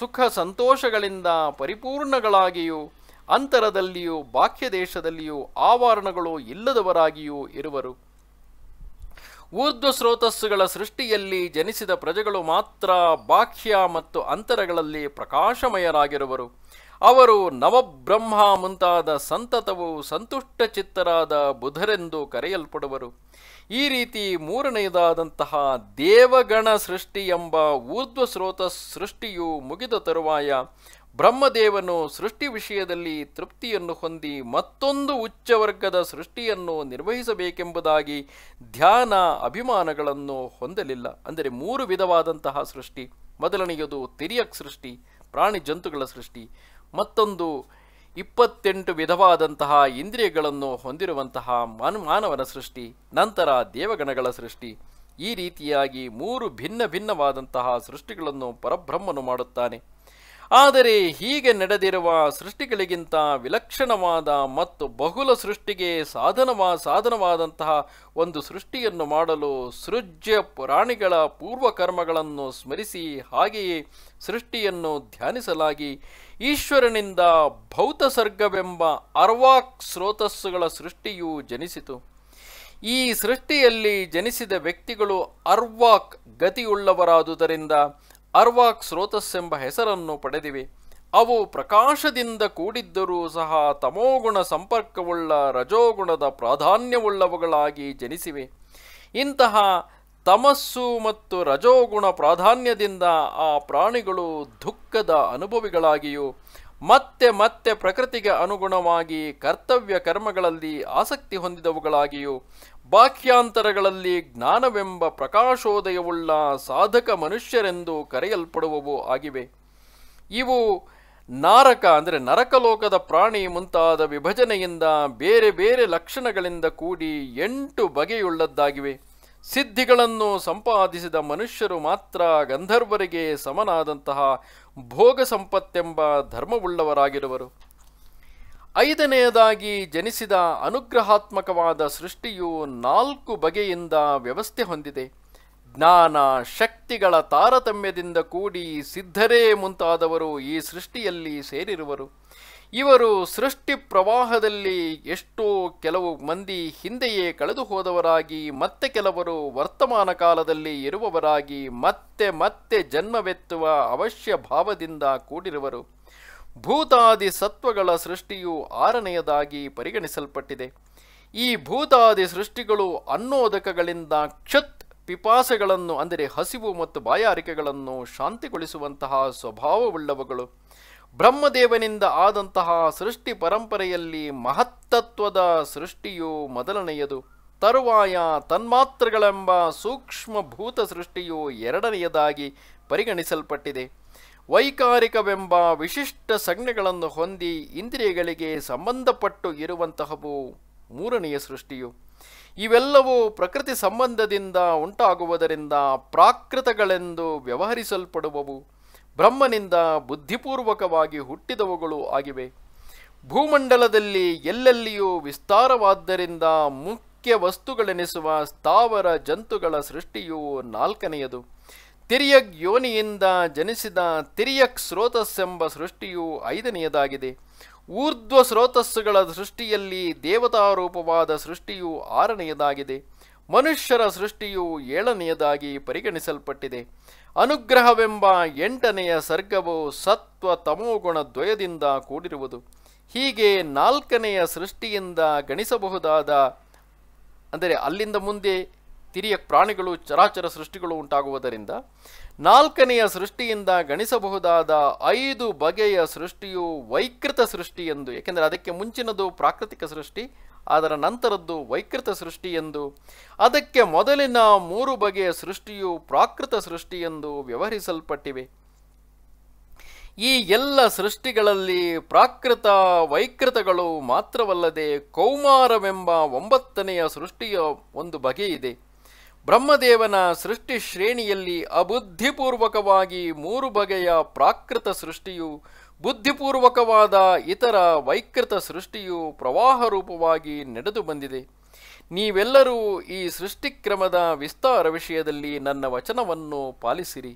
ಸುಖ ಸಂತೋಷಗಳಿಂದ ಪರಿಪೂರ್ಣಗಳಾಗಿಯೂ ಅಂತರದಲ್ಲಿಯೂ ಬಾಹ್ಯ ದೇಶದಲ್ಲಿಯೂ ಆವರಣಗಳು ಇಲ್ಲದವರಾಗಿಯೂ ಇರುವರು ಊರ್ಧ್ವ ಸ್ರೋತಸ್ಸುಗಳ ಸೃಷ್ಟಿಯಲ್ಲಿ ಜನಿಸಿದ ಪ್ರಜೆಗಳು ಮಾತ್ರ ಬಾಹ್ಯ ಮತ್ತು ಅಂತರಗಳಲ್ಲಿ ಪ್ರಕಾಶಮಯರಾಗಿರುವರು ಅವರು ನವಬ್ರಹ್ಮ ಮುಂತಾದ ಸಂತತವು ಸಂತುಷ್ಟ ಚಿತ್ತರಾದ ಬುಧರೆಂದು ಕರೆಯಲ್ಪಡುವರು ಈ ರೀತಿ ಮೂರನೆಯದಾದಂತಹ ದೇವಗಣ ಸೃಷ್ಟಿ ಎಂಬ ಊರ್ಧ್ವ ಸ್ರೋತ ಸೃಷ್ಟಿಯು ಮುಗಿದ ತರುವಾಯ ಬ್ರಹ್ಮದೇವನು ಸೃಷ್ಟಿ ವಿಷಯದಲ್ಲಿ ತೃಪ್ತಿಯನ್ನು ಹೊಂದಿ ಮತ್ತೊಂದು ಉಚ್ಚವರ್ಗದ ಸೃಷ್ಟಿಯನ್ನು ನಿರ್ವಹಿಸಬೇಕೆಂಬುದಾಗಿ ಧ್ಯಾನ ಅಭಿಮಾನಗಳನ್ನು ಹೊಂದಲಿಲ್ಲ ಅಂದರೆ ಮೂರು ವಿಧವಾದಂತಹ ಸೃಷ್ಟಿ ಮೊದಲನೆಯದು ತಿರಿಯಕ್ ಸೃಷ್ಟಿ ಪ್ರಾಣಿ ಜಂತುಗಳ ಸೃಷ್ಟಿ ಮತ್ತೊಂದು ಇಪ್ಪತ್ತೆಂಟು ವಿಧವಾದಂತಹ ಇಂದ್ರಿಯಗಳನ್ನು ಹೊಂದಿರುವಂತಹ ಮನ್ ಮಾನವನ ಸೃಷ್ಟಿ ನಂತರ ದೇವಗಣಗಳ ಸೃಷ್ಟಿ ಈ ರೀತಿಯಾಗಿ ಮೂರು ಭಿನ್ನ ಭಿನ್ನವಾದಂತಹ ಸೃಷ್ಟಿಗಳನ್ನು ಪರಬ್ರಹ್ಮನು ಮಾಡುತ್ತಾನೆ ಆದರೆ ಹೀಗೆ ನಡೆದಿರುವ ಸೃಷ್ಟಿಗಳಿಗಿಂತ ವಿಲಕ್ಷಣವಾದ ಮತ್ತು ಬಹುಲ ಸೃಷ್ಟಿಗೆ ಸಾಧನವ ಸಾಧನವಾದಂತಹ ಒಂದು ಸೃಷ್ಟಿಯನ್ನು ಮಾಡಲು ಸೃಜ್ಯ ಪುರಾಣಿಗಳ ಪೂರ್ವಕರ್ಮಗಳನ್ನು ಸ್ಮರಿಸಿ ಹಾಗೆಯೇ ಸೃಷ್ಟಿಯನ್ನು ಧ್ಯಾನಿಸಲಾಗಿ ಈಶ್ವರನಿಂದ ಭೌತ ಸರ್ಗವೆಂಬ ಅರ್ವಾಕ್ ಸ್ರೋತಸ್ಸುಗಳ ಸೃಷ್ಟಿಯು ಜನಿಸಿತು ಈ ಸೃಷ್ಟಿಯಲ್ಲಿ ಜನಿಸಿದ ವ್ಯಕ್ತಿಗಳು ಅರ್ವಾಕ್ ಗತಿಯುಳ್ಳವರಾದುದರಿಂದ ಅರ್ವಾಕ್ ಸ್ರೋತಸ್ಸೆಂಬ ಹೆಸರನ್ನು ಪಡೆದಿವೆ ಅವು ಪ್ರಕಾಶದಿಂದ ಕೂಡಿದ್ದರೂ ಸಹ ತಮೋಗುಣ ಸಂಪರ್ಕವುಳ್ಳ ರಜೋಗುಣದ ಪ್ರಾಧಾನ್ಯವುಳ್ಳವುಗಳಾಗಿ ಜನಿಸಿವೆ ಇಂತಹ ತಮಸ್ಸು ಮತ್ತು ರಜೋಗುಣ ಪ್ರಾಧಾನ್ಯದಿಂದ ಆ ಪ್ರಾಣಿಗಳು ದುಃಖದ ಅನುಭವಿಗಳಾಗಿಯೂ ಮತ್ತೆ ಮತ್ತೆ ಪ್ರಕೃತಿಗೆ ಅನುಗುಣವಾಗಿ ಕರ್ತವ್ಯ ಕರ್ಮಗಳಲ್ಲಿ ಆಸಕ್ತಿ ಹೊಂದಿದವುಗಳಾಗಿಯೂ ಬಾಹ್ಯಾಂತರಗಳಲ್ಲಿ ಜ್ಞಾನವೆಂಬ ಪ್ರಕಾಶೋದಯವುಳ್ಳ ಸಾಧಕ ಮನುಷ್ಯರೆಂದು ಕರೆಯಲ್ಪಡುವವು ಆಗಿವೆ ಇವು ನಾರಕ ಅಂದರೆ ನರಕಲೋಕದ ಪ್ರಾಣಿ ಮುಂತಾದ ವಿಭಜನೆಯಿಂದ ಬೇರೆ ಬೇರೆ ಲಕ್ಷಣಗಳಿಂದ ಕೂಡಿ ಎಂಟು ಬಗೆಯುಳ್ಳದ್ದಾಗಿವೆ ಸಿದ್ಧಿಗಳನ್ನು ಸಂಪಾದಿಸಿದ ಮನುಷ್ಯರು ಮಾತ್ರ ಗಂಧರ್ವರಿಗೆ ಸಮನಾದಂತಹ ಭೋಗ ಸಂಪತ್ತೆಂಬ ಧರ್ಮವುಳ್ಳವರಾಗಿರುವರು ಐದನೆಯದಾಗಿ ಜನಿಸಿದ ಅನುಗ್ರಹಾತ್ಮಕವಾದ ಸೃಷ್ಟಿಯು ನಾಲ್ಕು ಬಗೆಯಿಂದ ವ್ಯವಸ್ಥೆ ಹೊಂದಿದೆ ಜ್ಞಾನ ಶಕ್ತಿಗಳ ತಾರತಮ್ಯದಿಂದ ಕೂಡಿ ಸಿದ್ಧರೇ ಮುಂತಾದವರು ಈ ಸೃಷ್ಟಿಯಲ್ಲಿ ಸೇರಿರುವರು ಇವರು ಸೃಷ್ಟಿ ಪ್ರವಾಹದಲ್ಲಿ ಎಷ್ಟೋ ಕೆಲವು ಮಂದಿ ಹಿಂದೆಯೇ ಕಳೆದು ಹೋದವರಾಗಿ ಮತ್ತೆ ಕೆಲವರು ವರ್ತಮಾನ ಕಾಲದಲ್ಲಿ ಇರುವವರಾಗಿ ಮತ್ತೆ ಮತ್ತೆ ಜನ್ಮವೆತ್ತುವ ಅವಶ್ಯ ಭಾವದಿಂದ ಕೂಡಿರುವರು ಭೂತಾದಿ ಸತ್ವಗಳ ಸೃಷ್ಟಿಯು ಆರನೆಯದಾಗಿ ಪರಿಗಣಿಸಲ್ಪಟ್ಟಿದೆ ಈ ಭೂತಾದಿ ಸೃಷ್ಟಿಗಳು ಅನ್ನೋದಕಗಳಿಂದ ಕ್ಷತ್ ಪಿಪಾಸೆಗಳನ್ನು ಅಂದರೆ ಹಸಿವು ಮತ್ತು ಬಾಯಾರಿಕೆಗಳನ್ನು ಶಾಂತಿಗೊಳಿಸುವಂತಹ ಸ್ವಭಾವವುಳ್ಳವುಗಳು ಬ್ರಹ್ಮದೇವನಿಂದ ಆದಂತಹ ಸೃಷ್ಟಿ ಪರಂಪರೆಯಲ್ಲಿ ಮಹತ್ತತ್ವದ ಸೃಷ್ಟಿಯು ಮೊದಲನೆಯದು ತರುವಾಯ ತನ್ಮಾತ್ರಗಳೆಂಬ ಸೂಕ್ಷ್ಮಭೂತ ಸೃಷ್ಟಿಯು ಎರಡನೆಯದಾಗಿ ಪರಿಗಣಿಸಲ್ಪಟ್ಟಿದೆ ವೈಕಾರಿಕವೆಂಬ ವಿಶಿಷ್ಟ ಸಂಜ್ಞೆಗಳನ್ನು ಹೊಂದಿ ಇಂದ್ರಿಯಗಳಿಗೆ ಸಂಬಂಧಪಟ್ಟು ಇರುವಂತಹವು ಮೂರನೆಯ ಸೃಷ್ಟಿಯು ಇವೆಲ್ಲವೂ ಪ್ರಕೃತಿ ಸಂಬಂಧದಿಂದ ಉಂಟಾಗುವುದರಿಂದ ಪ್ರಾಕೃತಗಳೆಂದು ವ್ಯವಹರಿಸಲ್ಪಡುವವು ಬ್ರಹ್ಮನಿಂದ ಬುದ್ಧಿಪೂರ್ವಕವಾಗಿ ಹುಟ್ಟಿದವುಗಳು ಆಗಿವೆ ಭೂಮಂಡಲದಲ್ಲಿ ಎಲ್ಲೆಲ್ಲಿಯೂ ವಿಸ್ತಾರವಾದ್ದರಿಂದ ಮುಖ್ಯ ವಸ್ತುಗಳೆನಿಸುವ ಸ್ಥಾವರ ಜಂತುಗಳ ಸೃಷ್ಟಿಯು ನಾಲ್ಕನೆಯದು ತಿರಿಯಗ್ ಯೋನಿಯಿಂದ ಜನಿಸಿದ ತಿರಿಯಕ್ ಸ್ರೋತಸ್ಸೆಂಬ ಸೃಷ್ಟಿಯು ಐದನೆಯದಾಗಿದೆ ಊರ್ಧ್ವ ಸ್ರೋತಸ್ಸುಗಳ ಸೃಷ್ಟಿಯಲ್ಲಿ ದೇವತಾರೂಪವಾದ ಸೃಷ್ಟಿಯು ಆರನೆಯದಾಗಿದೆ ಮನುಷ್ಯರ ಸೃಷ್ಟಿಯು ಏಳನೆಯದಾಗಿ ಪರಿಗಣಿಸಲ್ಪಟ್ಟಿದೆ ಅನುಗ್ರಹವೆಂಬ ಎಂಟನೆಯ ಸರ್ಗವು ಸತ್ವ ತಮೋಗುಣ ದ್ವಯದಿಂದ ಕೂಡಿರುವುದು ಹೀಗೆ ನಾಲ್ಕನೆಯ ಸೃಷ್ಟಿಯಿಂದ ಗಣಿಸಬಹುದಾದ ಅಂದರೆ ಅಲ್ಲಿಂದ ಮುಂದೆ ತಿರಿಯ ಪ್ರಾಣಿಗಳು ಚರಾಚರ ಸೃಷ್ಟಿಗಳು ಉಂಟಾಗುವುದರಿಂದ ನಾಲ್ಕನೆಯ ಸೃಷ್ಟಿಯಿಂದ ಗಣಿಸಬಹುದಾದ ಐದು ಬಗೆಯ ಸೃಷ್ಟಿಯು ವೈಕೃತ ಸೃಷ್ಟಿ ಎಂದು ಏಕೆಂದರೆ ಅದಕ್ಕೆ ಮುಂಚಿನದು ಪ್ರಾಕೃತಿಕ ಸೃಷ್ಟಿ ಅದರ ನಂತರದ್ದು ವೈಕೃತ ಸೃಷ್ಟಿ ಎಂದು ಅದಕ್ಕೆ ಮೊದಲಿನ ಮೂರು ಬಗೆಯ ಸೃಷ್ಟಿಯು ಪ್ರಾಕೃತ ಸೃಷ್ಟಿ ಎಂದು ವ್ಯವಹರಿಸಲ್ಪಟ್ಟಿವೆ ಈ ಎಲ್ಲ ಸೃಷ್ಟಿಗಳಲ್ಲಿ ಪ್ರಾಕೃತ ವೈಕೃತಗಳು ಮಾತ್ರವಲ್ಲದೆ ಕೌಮಾರವೆಂಬ ಒಂಬತ್ತನೆಯ ಸೃಷ್ಟಿಯ ಒಂದು ಬಗೆಯಿದೆ ಬ್ರಹ್ಮದೇವನ ಸೃಷ್ಟಿ ಶ್ರೇಣಿಯಲ್ಲಿ ಅಬುದ್ಧಿಪೂರ್ವಕವಾಗಿ ಮೂರು ಬಗೆಯ ಪ್ರಾಕೃತ ಸೃಷ್ಟಿಯು ಬುದ್ಧಿಪೂರ್ವಕವಾದ ಇತರ ವೈಕೃತ ಸೃಷ್ಟಿಯು ಪ್ರವಾಹ ರೂಪವಾಗಿ ನಡೆದು ಬಂದಿದೆ ನೀವೆಲ್ಲರೂ ಈ ಸೃಷ್ಟಿಕ್ರಮದ ವಿಸ್ತಾರ ವಿಷಯದಲ್ಲಿ ನನ್ನ ವಚನವನ್ನು ಪಾಲಿಸಿರಿ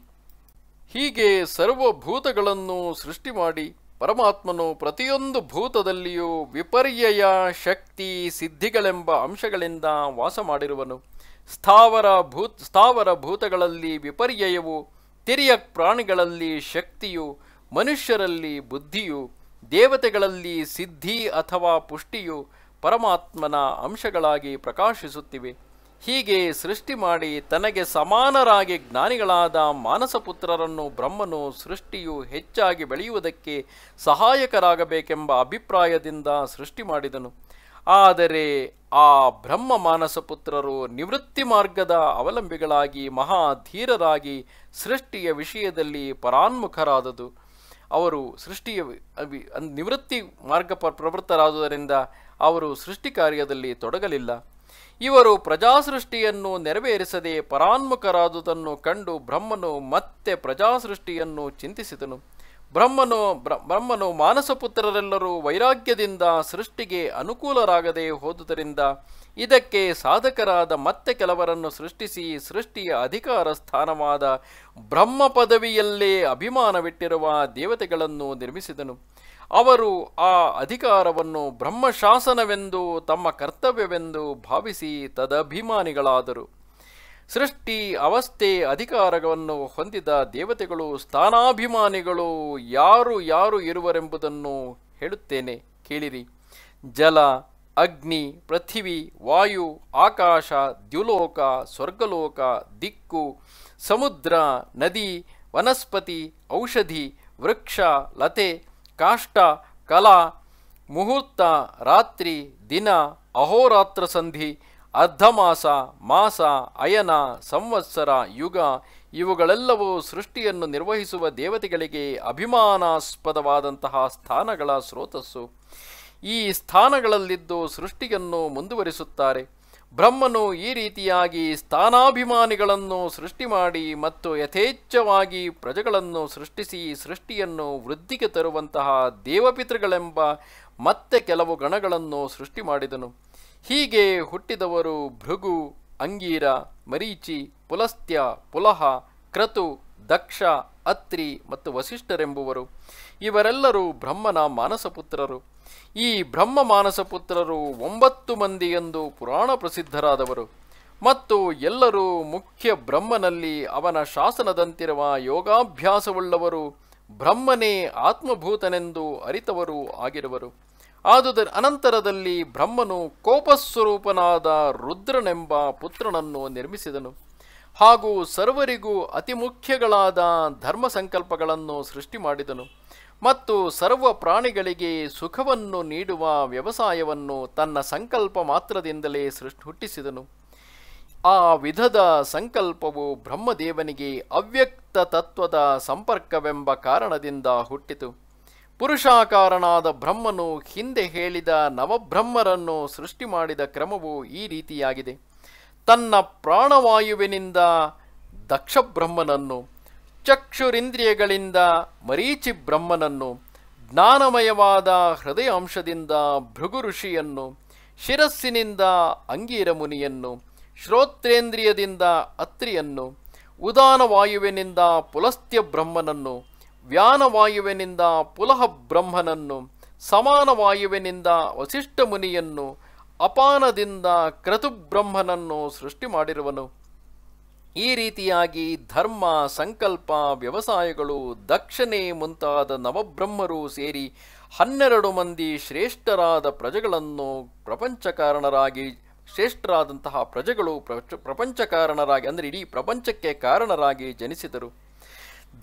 ಹೀಗೆ ಸರ್ವಭೂತಗಳನ್ನು ಸೃಷ್ಟಿ ಮಾಡಿ ಪರಮಾತ್ಮನು ಪ್ರತಿಯೊಂದು ಭೂತದಲ್ಲಿಯೂ ವಿಪರ್ಯಯ ಶಕ್ತಿ ಸಿದ್ಧಿಗಳೆಂಬ ಅಂಶಗಳಿಂದ ವಾಸ ಮಾಡಿರುವನು ಸ್ಥಾವರ ಭೂತ್ ಸ್ಥಾವರ ಭೂತಗಳಲ್ಲಿ ವಿಪರ್ಯಯವು ತಿರಿಯ ಪ್ರಾಣಿಗಳಲ್ಲಿ ಶಕ್ತಿಯು ಮನುಷ್ಯರಲ್ಲಿ ಬುದ್ಧಿಯು ದೇವತೆಗಳಲ್ಲಿ ಸಿದ್ಧಿ ಅಥವಾ ಪುಷ್ಟಿಯು ಪರಮಾತ್ಮನ ಅಂಶಗಳಾಗಿ ಪ್ರಕಾಶಿಸುತ್ತಿವೆ ಹೀಗೆ ಸೃಷ್ಟಿ ಮಾಡಿ ತನಗೆ ಸಮಾನರಾಗಿ ಜ್ಞಾನಿಗಳಾದ ಮಾನಸಪುತ್ರರನ್ನು ಬ್ರಹ್ಮನು ಸೃಷ್ಟಿಯು ಹೆಚ್ಚಾಗಿ ಬೆಳೆಯುವುದಕ್ಕೆ ಸಹಾಯಕರಾಗಬೇಕೆಂಬ ಅಭಿಪ್ರಾಯದಿಂದ ಸೃಷ್ಟಿ ಮಾಡಿದನು ಆದರೆ ಆ ಬ್ರಹ್ಮ ಮಾನಸಪುತ್ರರು ನಿವೃತ್ತಿ ಮಾರ್ಗದ ಅವಲಂಬಿಗಳಾಗಿ ಮಹಾಧೀರರಾಗಿ ಸೃಷ್ಟಿಯ ವಿಷಯದಲ್ಲಿ ಪರಾನ್ಮುಖರಾದದು ಅವರು ಸೃಷ್ಟಿಯ ನಿವೃತ್ತಿ ಮಾರ್ಗ ಪ್ರವೃತ್ತರಾದುದರಿಂದ ಅವರು ಸೃಷ್ಟಿ ಕಾರ್ಯದಲ್ಲಿ ತೊಡಗಲಿಲ್ಲ ಇವರು ಪ್ರಜಾಸೃಷ್ಟಿಯನ್ನು ನೆರವೇರಿಸದೆ ಪರಾನ್ಮುಖರಾದುದನ್ನು ಕಂಡು ಬ್ರಹ್ಮನು ಮತ್ತೆ ಪ್ರಜಾಸೃಷ್ಟಿಯನ್ನು ಚಿಂತಿಸಿದನು ಬ್ರಹ್ಮನು ಬ್ರಹ್ಮನು ಮಾನಸಪುತ್ರರೆಲ್ಲರೂ ವೈರಾಗ್ಯದಿಂದ ಸೃಷ್ಟಿಗೆ ಅನುಕೂಲರಾಗದೆ ಹೋದುದರಿಂದ ಇದಕ್ಕೆ ಸಾಧಕರಾದ ಮತ್ತೆ ಕೆಲವರನ್ನು ಸೃಷ್ಟಿಸಿ ಸೃಷ್ಟಿಯ ಅಧಿಕಾರ ಸ್ಥಾನವಾದ ಬ್ರಹ್ಮ ಪದವಿಯಲ್ಲೇ ಅಭಿಮಾನವಿಟ್ಟಿರುವ ದೇವತೆಗಳನ್ನು ನಿರ್ಮಿಸಿದನು ಅವರು ಆ ಅಧಿಕಾರವನ್ನು ಬ್ರಹ್ಮಶಾಸನವೆಂದು ತಮ್ಮ ಕರ್ತವ್ಯವೆಂದು ಭಾವಿಸಿ ತದಭಿಮಾನಿಗಳಾದರು ಸೃಷ್ಟಿ ಅವಸ್ಥೆ ಅಧಿಕಾರವನ್ನು ಹೊಂದಿದ ದೇವತೆಗಳು ಸ್ಥಾನಾಭಿಮಾನಿಗಳು ಯಾರು ಯಾರು ಇರುವರೆಂಬುದನ್ನು ಹೇಳುತ್ತೇನೆ ಕೇಳಿರಿ ಜಲ ಅಗ್ನಿ ಪೃಥಿವಿ ವಾಯು ಆಕಾಶ ದ್ಯುಲೋಕ ಸ್ವರ್ಗಲೋಕ ದಿಕ್ಕು ಸಮುದ್ರ ನದಿ ವನಸ್ಪತಿ ಔಷಧಿ ವೃಕ್ಷ ಲತೆ ಕಾಷ್ಟ ಕಲಾ ಮುಹೂರ್ತ ರಾತ್ರಿ ದಿನ ಅಹೋರಾತ್ರ ಸಂಧಿ ಅರ್ಧಮಾಸ ಮಾಸ ಅಯನ ಸಂವತ್ಸರ ಯುಗ ಇವುಗಳೆಲ್ಲವೂ ಸೃಷ್ಟಿಯನ್ನು ನಿರ್ವಹಿಸುವ ದೇವತೆಗಳಿಗೆ ಅಭಿಮಾನಾಸ್ಪದವಾದಂತಹ ಸ್ಥಾನಗಳ ಸ್ರೋತಸ್ಸು ಈ ಸ್ಥಾನಗಳಲ್ಲಿದ್ದು ಸೃಷ್ಟಿಯನ್ನು ಮುಂದುವರಿಸುತ್ತಾರೆ ಬ್ರಹ್ಮನು ಈ ರೀತಿಯಾಗಿ ಸ್ಥಾನಾಭಿಮಾನಿಗಳನ್ನು ಸೃಷ್ಟಿ ಮಾಡಿ ಮತ್ತು ಯಥೇಚ್ಛವಾಗಿ ಪ್ರಜೆಗಳನ್ನು ಸೃಷ್ಟಿಸಿ ಸೃಷ್ಟಿಯನ್ನು ವೃದ್ಧಿಗೆ ತರುವಂತಹ ದೇವಪಿತೃಗಳೆಂಬ ಮತ್ತೆ ಕೆಲವು ಗಣಗಳನ್ನು ಸೃಷ್ಟಿ ಮಾಡಿದನು ಹೀಗೆ ಹುಟ್ಟಿದವರು ಭೃಗು ಅಂಗೀರ ಮರೀಚಿ ಪುಲಸ್ತ್ಯ ಪುಲಹ ಕ್ರತು ದಕ್ಷ ಅತ್ರಿ ಮತ್ತು ವಸಿಷ್ಠರೆಂಬುವರು ಇವರೆಲ್ಲರೂ ಬ್ರಹ್ಮನ ಮಾನಸಪುತ್ರರು ಈ ಬ್ರಹ್ಮ ಮಾನಸಪುತ್ರರು ಒಂಬತ್ತು ಮಂದಿ ಎಂದು ಪುರಾಣ ಪ್ರಸಿದ್ಧರಾದವರು ಮತ್ತು ಎಲ್ಲರೂ ಮುಖ್ಯ ಬ್ರಹ್ಮನಲ್ಲಿ ಅವನ ಶಾಸನದಂತಿರುವ ಯೋಗಾಭ್ಯಾಸವುಳ್ಳವರು ಬ್ರಹ್ಮನೇ ಆತ್ಮಭೂತನೆಂದು ಅರಿತವರು ಆಗಿರುವರು ಆದುದ ಅನಂತರದಲ್ಲಿ ಬ್ರಹ್ಮನು ಕೋಪಸ್ವರೂಪನಾದ ರುದ್ರನೆಂಬ ಪುತ್ರನನ್ನು ನಿರ್ಮಿಸಿದನು ಹಾಗೂ ಸರ್ವರಿಗೂ ಅತಿ ಮುಖ್ಯಗಳಾದ ಧರ್ಮ ಸಂಕಲ್ಪಗಳನ್ನು ಸೃಷ್ಟಿ ಮಾಡಿದನು ಮತ್ತು ಸರ್ವ ಪ್ರಾಣಿಗಳಿಗೆ ಸುಖವನ್ನು ನೀಡುವ ವ್ಯವಸಾಯವನ್ನು ತನ್ನ ಸಂಕಲ್ಪ ಮಾತ್ರದಿಂದಲೇ ಸೃಷ್ಟಿ ಹುಟ್ಟಿಸಿದನು ಆ ವಿಧದ ಸಂಕಲ್ಪವು ಬ್ರಹ್ಮದೇವನಿಗೆ ಅವ್ಯಕ್ತ ತತ್ವದ ಸಂಪರ್ಕವೆಂಬ ಕಾರಣದಿಂದ ಹುಟ್ಟಿತು ಪುರುಷಾಕಾರನಾದ ಬ್ರಹ್ಮನು ಹಿಂದೆ ಹೇಳಿದ ನವಬ್ರಹ್ಮರನ್ನು ಸೃಷ್ಟಿ ಮಾಡಿದ ಕ್ರಮವು ಈ ರೀತಿಯಾಗಿದೆ ತನ್ನ ಪ್ರಾಣವಾಯುವಿನಿಂದ ದಕ್ಷಬ್ರಹ್ಮನನ್ನು ಚಕ್ಷುರಿಂದ್ರಿಯಗಳಿಂದ ಮರೀಚಿ ಬ್ರಹ್ಮನನ್ನು ಜ್ಞಾನಮಯವಾದ ಹೃದಯ ಅಂಶದಿಂದ ಭೃಗು ಋಷಿಯನ್ನು ಶಿರಸ್ಸಿನಿಂದ ಅಂಗೀರ ಮುನಿಯನ್ನು ಶ್ರೋತ್ರೇಂದ್ರಿಯದಿಂದ ಅತ್ರಿಯನ್ನು ಉದಾನವಾಯುವಿನಿಂದ ಪುಲಸ್ತ್ಯ ಬ್ರಹ್ಮನನ್ನು ವ್ಯಾನವಾಯುವಿನಿಂದ ಪುಲಹ ಬ್ರಹ್ಮನನ್ನು ಸಮಾನವಾಯುವಿನಿಂದ ವಸಿಷ್ಠ ಮುನಿಯನ್ನು ಅಪಾನದಿಂದ ಕ್ರತುಬ್ರಹ್ಮನನ್ನು ಸೃಷ್ಟಿ ಮಾಡಿರುವನು ಈ ರೀತಿಯಾಗಿ ಧರ್ಮ ಸಂಕಲ್ಪ ವ್ಯವಸಾಯಗಳು ದಕ್ಷಿಣೆ ಮುಂತಾದ ನವಬ್ರಹ್ಮರು ಸೇರಿ ಹನ್ನೆರಡು ಮಂದಿ ಶ್ರೇಷ್ಠರಾದ ಪ್ರಜೆಗಳನ್ನು ಪ್ರಪಂಚಕಾರಣರಾಗಿ ಶ್ರೇಷ್ಠರಾದಂತಹ ಪ್ರಜೆಗಳು ಪ್ರಪಂಚಕಾರಣರಾಗಿ ಅಂದರೆ ಇಡೀ ಪ್ರಪಂಚಕ್ಕೆ ಕಾರಣರಾಗಿ ಜನಿಸಿದರು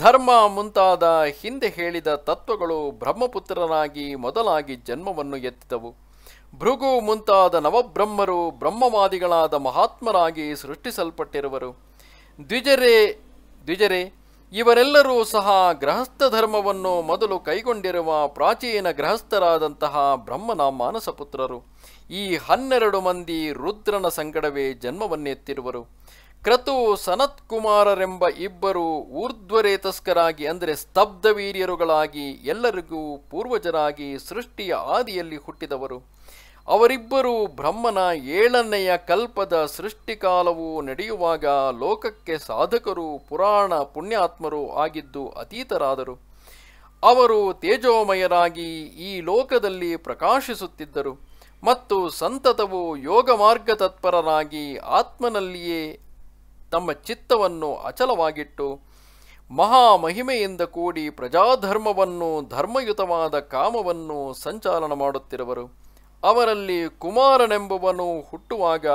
ಧರ್ಮ ಮುಂತಾದ ಹಿಂದೆ ಹೇಳಿದ ತತ್ವಗಳು ಬ್ರಹ್ಮಪುತ್ರನಾಗಿ ಮೊದಲಾಗಿ ಜನ್ಮವನ್ನು ಎತ್ತಿದವು ಭೃಗು ಮುಂತಾದ ನವಬ್ರಹ್ಮರು ಬ್ರಹ್ಮವಾದಿಗಳಾದ ಮಹಾತ್ಮರಾಗಿ ಸೃಷ್ಟಿಸಲ್ಪಟ್ಟಿರುವರು ದ್ವಿಜರೇ ದ್ವಿಜರೆ ಇವರೆಲ್ಲರೂ ಸಹ ಗೃಹಸ್ಥ ಧರ್ಮವನ್ನು ಮೊದಲು ಕೈಗೊಂಡಿರುವ ಪ್ರಾಚೀನ ಗೃಹಸ್ಥರಾದಂತಹ ಬ್ರಹ್ಮನ ಮಾನಸಪುತ್ರರು ಈ ಹನ್ನೆರಡು ಮಂದಿ ರುದ್ರನ ಸಂಗಡವೇ ಜನ್ಮವನ್ನೆತ್ತಿರುವರು ಕ್ರತು ಸನತ್ಕುಮಾರರೆಂಬ ಕುಮಾರರೆಂಬ ಇಬ್ಬರು ಊರ್ಧ್ವರೇತಸ್ಕರಾಗಿ ಅಂದರೆ ಸ್ತಬ್ಧವೀರ್ಯರುಗಳಾಗಿ ಎಲ್ಲರಿಗೂ ಪೂರ್ವಜರಾಗಿ ಸೃಷ್ಟಿಯ ಆದಿಯಲ್ಲಿ ಹುಟ್ಟಿದವರು ಅವರಿಬ್ಬರು ಬ್ರಹ್ಮನ ಏಳನೆಯ ಕಲ್ಪದ ಸೃಷ್ಟಿಕಾಲವು ನಡೆಯುವಾಗ ಲೋಕಕ್ಕೆ ಸಾಧಕರು ಪುರಾಣ ಪುಣ್ಯಾತ್ಮರು ಆಗಿದ್ದು ಅತೀತರಾದರು ಅವರು ತೇಜೋಮಯರಾಗಿ ಈ ಲೋಕದಲ್ಲಿ ಪ್ರಕಾಶಿಸುತ್ತಿದ್ದರು ಮತ್ತು ಸಂತತವು ಯೋಗ ಮಾರ್ಗ ತತ್ಪರರಾಗಿ ಆತ್ಮನಲ್ಲಿಯೇ ತಮ್ಮ ಚಿತ್ತವನ್ನು ಅಚಲವಾಗಿಟ್ಟು ಮಹಾಮಹಿಮೆಯಿಂದ ಕೂಡಿ ಪ್ರಜಾಧರ್ಮವನ್ನು ಧರ್ಮಯುತವಾದ ಕಾಮವನ್ನು ಸಂಚಾಲನ ಮಾಡುತ್ತಿರುವರು ಅವರಲ್ಲಿ ಕುಮಾರನೆಂಬುವನು ಹುಟ್ಟುವಾಗ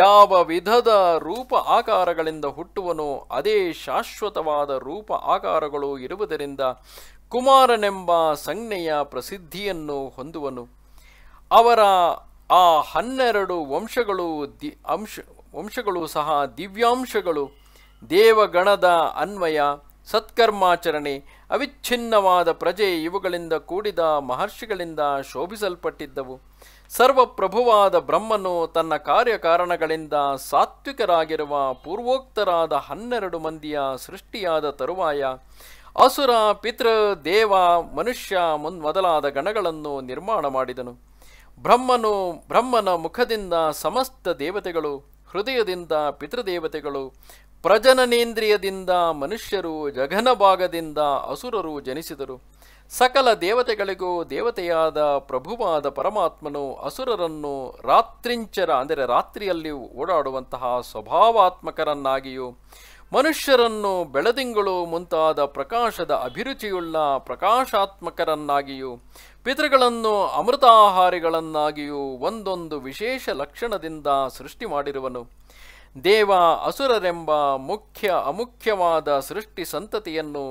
ಯಾವ ವಿಧದ ರೂಪ ಆಕಾರಗಳಿಂದ ಹುಟ್ಟುವನೋ ಅದೇ ಶಾಶ್ವತವಾದ ರೂಪ ಆಕಾರಗಳು ಇರುವುದರಿಂದ ಕುಮಾರನೆಂಬ ಸಂಜ್ಞೆಯ ಪ್ರಸಿದ್ಧಿಯನ್ನು ಹೊಂದುವನು ಅವರ ಆ ಹನ್ನೆರಡು ವಂಶಗಳು ದಿ ಅಂಶ ವಂಶಗಳು ಸಹ ದಿವ್ಯಾಂಶಗಳು ದೇವಗಣದ ಅನ್ವಯ ಸತ್ಕರ್ಮಾಚರಣೆ ಅವಿಚ್ಛಿನ್ನವಾದ ಪ್ರಜೆ ಇವುಗಳಿಂದ ಕೂಡಿದ ಮಹರ್ಷಿಗಳಿಂದ ಶೋಭಿಸಲ್ಪಟ್ಟಿದ್ದವು ಸರ್ವಪ್ರಭುವಾದ ಬ್ರಹ್ಮನು ತನ್ನ ಕಾರ್ಯಕಾರಣಗಳಿಂದ ಸಾತ್ವಿಕರಾಗಿರುವ ಪೂರ್ವೋಕ್ತರಾದ ಹನ್ನೆರಡು ಮಂದಿಯ ಸೃಷ್ಟಿಯಾದ ತರುವಾಯ ಅಸುರ ಪಿತೃ ದೇವ ಮನುಷ್ಯ ಮೊದಲಾದ ಗಣಗಳನ್ನು ನಿರ್ಮಾಣ ಮಾಡಿದನು ಬ್ರಹ್ಮನು ಬ್ರಹ್ಮನ ಮುಖದಿಂದ ಸಮಸ್ತ ದೇವತೆಗಳು ಹೃದಯದಿಂದ ಪಿತೃದೇವತೆಗಳು ಪ್ರಜನನೇಂದ್ರಿಯದಿಂದ ಮನುಷ್ಯರು ಜಘನ ಭಾಗದಿಂದ ಅಸುರರು ಜನಿಸಿದರು ಸಕಲ ದೇವತೆಗಳಿಗೂ ದೇವತೆಯಾದ ಪ್ರಭುವಾದ ಪರಮಾತ್ಮನು ಅಸುರರನ್ನು ರಾತ್ರಿಂಚರ ಅಂದರೆ ರಾತ್ರಿಯಲ್ಲಿ ಓಡಾಡುವಂತಹ ಸ್ವಭಾವಾತ್ಮಕರನ್ನಾಗಿಯೂ ಮನುಷ್ಯರನ್ನು ಬೆಳದಿಂಗಳು ಮುಂತಾದ ಪ್ರಕಾಶದ ಅಭಿರುಚಿಯುಳ್ಳ ಪ್ರಕಾಶಾತ್ಮಕರನ್ನಾಗಿಯೂ ಪಿತೃಗಳನ್ನು ಅಮೃತಾಹಾರಿಗಳನ್ನಾಗಿಯೂ ಒಂದೊಂದು ವಿಶೇಷ ಲಕ್ಷಣದಿಂದ ಸೃಷ್ಟಿ ಮಾಡಿರುವನು ದೇವ ಅಸುರರೆಂಬ ಮುಖ್ಯ ಅಮುಖ್ಯವಾದ ಸೃಷ್ಟಿ ಸಂತತಿಯನ್ನು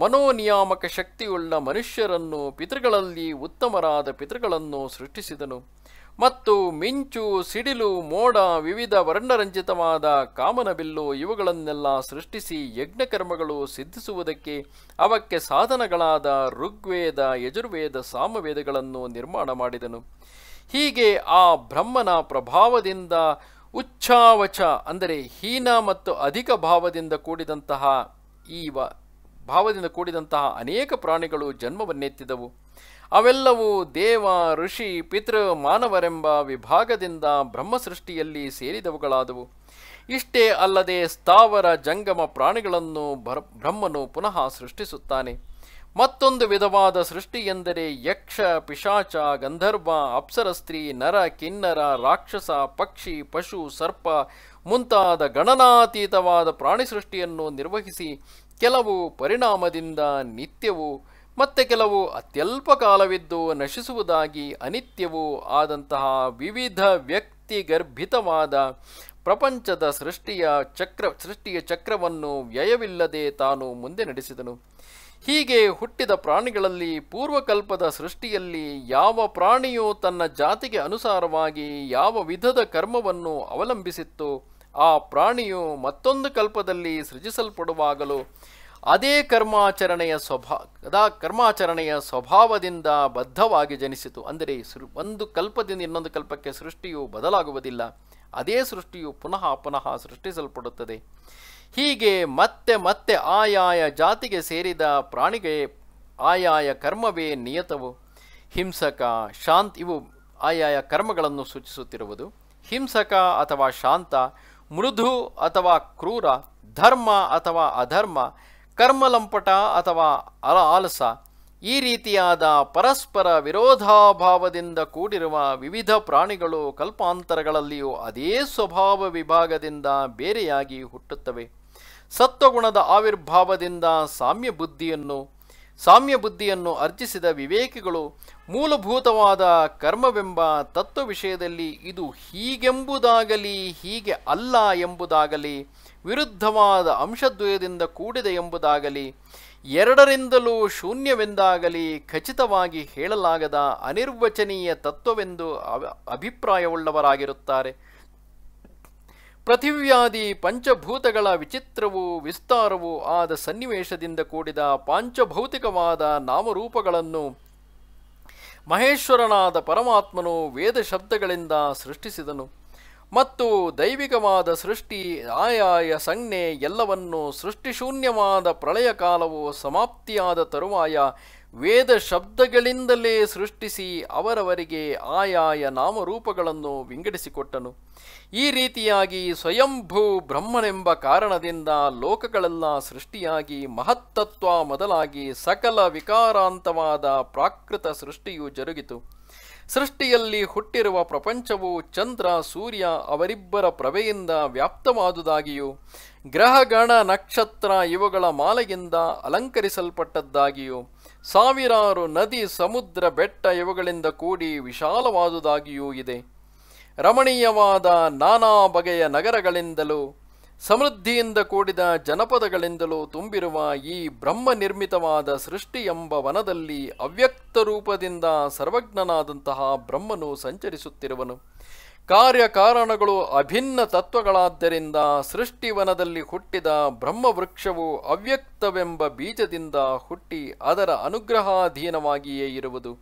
ಮನೋನಿಯಾಮಕ ಶಕ್ತಿಯುಳ್ಳ ಮನುಷ್ಯರನ್ನು ಪಿತೃಗಳಲ್ಲಿ ಉತ್ತಮರಾದ ಪಿತೃಗಳನ್ನು ಸೃಷ್ಟಿಸಿದನು ಮತ್ತು ಮಿಂಚು ಸಿಡಿಲು ಮೋಡ ವಿವಿಧ ವರ್ಣರಂಜಿತವಾದ ಕಾಮನಬಿಲ್ಲು ಇವುಗಳನ್ನೆಲ್ಲ ಸೃಷ್ಟಿಸಿ ಯಜ್ಞಕರ್ಮಗಳು ಸಿದ್ಧಿಸುವುದಕ್ಕೆ ಅವಕ್ಕೆ ಸಾಧನಗಳಾದ ಋಗ್ವೇದ ಯಜುರ್ವೇದ ಸಾಮವೇದಗಳನ್ನು ನಿರ್ಮಾಣ ಮಾಡಿದನು ಹೀಗೆ ಆ ಬ್ರಹ್ಮನ ಪ್ರಭಾವದಿಂದ ಉಚ್ಛಾವಚ ಅಂದರೆ ಹೀನ ಮತ್ತು ಅಧಿಕ ಭಾವದಿಂದ ಕೂಡಿದಂತಹ ಈ ವ ಭಾವದಿಂದ ಕೂಡಿದಂತಹ ಅನೇಕ ಪ್ರಾಣಿಗಳು ಜನ್ಮವನ್ನೆತ್ತಿದವು ಅವೆಲ್ಲವೂ ದೇವ ಋಷಿ ಪಿತೃ ಮಾನವರೆಂಬ ವಿಭಾಗದಿಂದ ಬ್ರಹ್ಮ ಸೃಷ್ಟಿಯಲ್ಲಿ ಸೇರಿದವುಗಳಾದವು ಇಷ್ಟೇ ಅಲ್ಲದೆ ಸ್ಥಾವರ ಜಂಗಮ ಪ್ರಾಣಿಗಳನ್ನು ಬ್ರಹ್ಮನು ಪುನಃ ಸೃಷ್ಟಿಸುತ್ತಾನೆ ಮತ್ತೊಂದು ವಿಧವಾದ ಸೃಷ್ಟಿ ಎಂದರೆ ಯಕ್ಷ ಪಿಶಾಚ ಗಂಧರ್ವ ಅಪ್ಸರ ಸ್ತ್ರೀ ನರ ಕಿನ್ನರ ರಾಕ್ಷಸ ಪಕ್ಷಿ ಪಶು ಸರ್ಪ ಮುಂತಾದ ಗಣನಾತೀತವಾದ ಪ್ರಾಣಿ ಸೃಷ್ಟಿಯನ್ನು ನಿರ್ವಹಿಸಿ ಕೆಲವು ಪರಿಣಾಮದಿಂದ ನಿತ್ಯವು ಮತ್ತೆ ಕೆಲವು ಅತ್ಯಲ್ಪ ಕಾಲವಿದ್ದು ನಶಿಸುವುದಾಗಿ ಅನಿತ್ಯವೂ ಆದಂತಹ ವಿವಿಧ ವ್ಯಕ್ತಿಗರ್ಭಿತವಾದ ಪ್ರಪಂಚದ ಸೃಷ್ಟಿಯ ಚಕ್ರ ಸೃಷ್ಟಿಯ ಚಕ್ರವನ್ನು ವ್ಯಯವಿಲ್ಲದೆ ತಾನು ಮುಂದೆ ನಡೆಸಿದನು ಹೀಗೆ ಹುಟ್ಟಿದ ಪ್ರಾಣಿಗಳಲ್ಲಿ ಪೂರ್ವಕಲ್ಪದ ಸೃಷ್ಟಿಯಲ್ಲಿ ಯಾವ ಪ್ರಾಣಿಯು ತನ್ನ ಜಾತಿಗೆ ಅನುಸಾರವಾಗಿ ಯಾವ ವಿಧದ ಕರ್ಮವನ್ನು ಅವಲಂಬಿಸಿತ್ತು ಆ ಪ್ರಾಣಿಯು ಮತ್ತೊಂದು ಕಲ್ಪದಲ್ಲಿ ಸೃಜಿಸಲ್ಪಡುವಾಗಲೂ ಅದೇ ಕರ್ಮಾಚರಣೆಯ ಸ್ವಭಾವ ಅದಾ ಕರ್ಮಾಚರಣೆಯ ಸ್ವಭಾವದಿಂದ ಬದ್ಧವಾಗಿ ಜನಿಸಿತು ಅಂದರೆ ಸೃ ಒಂದು ಕಲ್ಪದಿಂದ ಇನ್ನೊಂದು ಕಲ್ಪಕ್ಕೆ ಸೃಷ್ಟಿಯು ಬದಲಾಗುವುದಿಲ್ಲ ಅದೇ ಸೃಷ್ಟಿಯು ಪುನಃ ಪುನಃ ಸೃಷ್ಟಿಸಲ್ಪಡುತ್ತದೆ ಹೀಗೆ ಮತ್ತೆ ಮತ್ತೆ ಆಯಾಯ ಜಾತಿಗೆ ಸೇರಿದ ಪ್ರಾಣಿಗೆ ಆಯಾಯ ಕರ್ಮವೇ ನಿಯತವು ಹಿಂಸಕ ಶಾಂತ್ ಇವು ಆಯಾಯ ಕರ್ಮಗಳನ್ನು ಸೂಚಿಸುತ್ತಿರುವುದು ಹಿಂಸಕ ಅಥವಾ ಶಾಂತ ಮೃದು ಅಥವಾ ಕ್ರೂರ ಧರ್ಮ ಅಥವಾ ಅಧರ್ಮ ಕರ್ಮಲಂಪಟ ಅಥವಾ ಅಲ ಆಲಸ ಈ ರೀತಿಯಾದ ಪರಸ್ಪರ ವಿರೋಧಾಭಾವದಿಂದ ಕೂಡಿರುವ ವಿವಿಧ ಪ್ರಾಣಿಗಳು ಕಲ್ಪಾಂತರಗಳಲ್ಲಿಯೂ ಅದೇ ಸ್ವಭಾವ ವಿಭಾಗದಿಂದ ಬೇರೆಯಾಗಿ ಹುಟ್ಟುತ್ತವೆ ಸತ್ವಗುಣದ ಆವಿರ್ಭಾವದಿಂದ ಸಾಮ್ಯ ಬುದ್ಧಿಯನ್ನು ಸಾಮ್ಯ ಬುದ್ಧಿಯನ್ನು ಅರ್ಜಿಸಿದ ವಿವೇಕಿಗಳು ಮೂಲಭೂತವಾದ ಕರ್ಮವೆಂಬ ತತ್ವ ವಿಷಯದಲ್ಲಿ ಇದು ಹೀಗೆಂಬುದಾಗಲಿ ಹೀಗೆ ಅಲ್ಲ ಎಂಬುದಾಗಲಿ ವಿರುದ್ಧವಾದ ಅಂಶದ್ವಯದಿಂದ ಕೂಡಿದೆ ಎಂಬುದಾಗಲಿ ಎರಡರಿಂದಲೂ ಶೂನ್ಯವೆಂದಾಗಲಿ ಖಚಿತವಾಗಿ ಹೇಳಲಾಗದ ಅನಿರ್ವಚನೀಯ ತತ್ವವೆಂದು ಅಭಿಪ್ರಾಯವುಳ್ಳವರಾಗಿರುತ್ತಾರೆ ಪೃಥಿವ್ಯಾಧಿ ಪಂಚಭೂತಗಳ ವಿಚಿತ್ರವೂ ವಿಸ್ತಾರವೂ ಆದ ಸನ್ನಿವೇಶದಿಂದ ಕೂಡಿದ ಪಾಂಚಭೌತಿಕವಾದ ನಾಮರೂಪಗಳನ್ನು ಮಹೇಶ್ವರನಾದ ಪರಮಾತ್ಮನು ವೇದ ಶಬ್ದಗಳಿಂದ ಸೃಷ್ಟಿಸಿದನು ಮತ್ತು ದೈವಿಕವಾದ ಸೃಷ್ಟಿ ಆಯಾಯ ಸಂಜ್ಞೆ ಎಲ್ಲವನ್ನು ಸೃಷ್ಟಿಶೂನ್ಯವಾದ ಪ್ರಳಯ ಕಾಲವು ಸಮಾಪ್ತಿಯಾದ ತರುವಾಯ ವೇದ ಶಬ್ದಗಳಿಂದಲೇ ಸೃಷ್ಟಿಸಿ ಅವರವರಿಗೆ ಆಯಾಯ ನಾಮರೂಪಗಳನ್ನು ವಿಂಗಡಿಸಿಕೊಟ್ಟನು ಈ ರೀತಿಯಾಗಿ ಸ್ವಯಂಭೂ ಬ್ರಹ್ಮನೆಂಬ ಕಾರಣದಿಂದ ಲೋಕಗಳೆಲ್ಲ ಸೃಷ್ಟಿಯಾಗಿ ಮಹತ್ತತ್ವ ಮೊದಲಾಗಿ ಸಕಲ ವಿಕಾರಾಂತವಾದ ಪ್ರಾಕೃತ ಸೃಷ್ಟಿಯು ಜರುಗಿತು ಸೃಷ್ಟಿಯಲ್ಲಿ ಹುಟ್ಟಿರುವ ಪ್ರಪಂಚವು ಚಂದ್ರ ಸೂರ್ಯ ಅವರಿಬ್ಬರ ಪ್ರಭೆಯಿಂದ ವ್ಯಾಪ್ತವಾದುದಾಗಿಯೂ ಗ್ರಹಗಣ ನಕ್ಷತ್ರ ಇವುಗಳ ಮಾಲೆಯಿಂದ ಅಲಂಕರಿಸಲ್ಪಟ್ಟದ್ದಾಗಿಯೂ ಸಾವಿರಾರು ನದಿ ಸಮುದ್ರ ಬೆಟ್ಟ ಇವುಗಳಿಂದ ಕೂಡಿ ವಿಶಾಲವಾದುದಾಗಿಯೂ ಇದೆ ರಮಣೀಯವಾದ ನಾನಾ ಬಗೆಯ ನಗರಗಳಿಂದಲೂ ಸಮೃದ್ಧಿಯಿಂದ ಕೂಡಿದ ಜನಪದಗಳಿಂದಲೂ ತುಂಬಿರುವ ಈ ಬ್ರಹ್ಮ ನಿರ್ಮಿತವಾದ ಸೃಷ್ಟಿ ಎಂಬ ವನದಲ್ಲಿ ಅವ್ಯಕ್ತ ರೂಪದಿಂದ ಸರ್ವಜ್ಞನಾದಂತಹ ಬ್ರಹ್ಮನು ಸಂಚರಿಸುತ್ತಿರುವನು ಕಾರ್ಯಕಾರಣಗಳು ಅಭಿನ್ನ ತತ್ವಗಳಾದ್ದರಿಂದ ಸೃಷ್ಟಿವನದಲ್ಲಿ ಹುಟ್ಟಿದ ಬ್ರಹ್ಮವೃಕ್ಷವು ಅವ್ಯಕ್ತವೆಂಬ ಬೀಜದಿಂದ ಹುಟ್ಟಿ ಅದರ ಅನುಗ್ರಹಾಧೀನವಾಗಿಯೇ ಇರುವುದು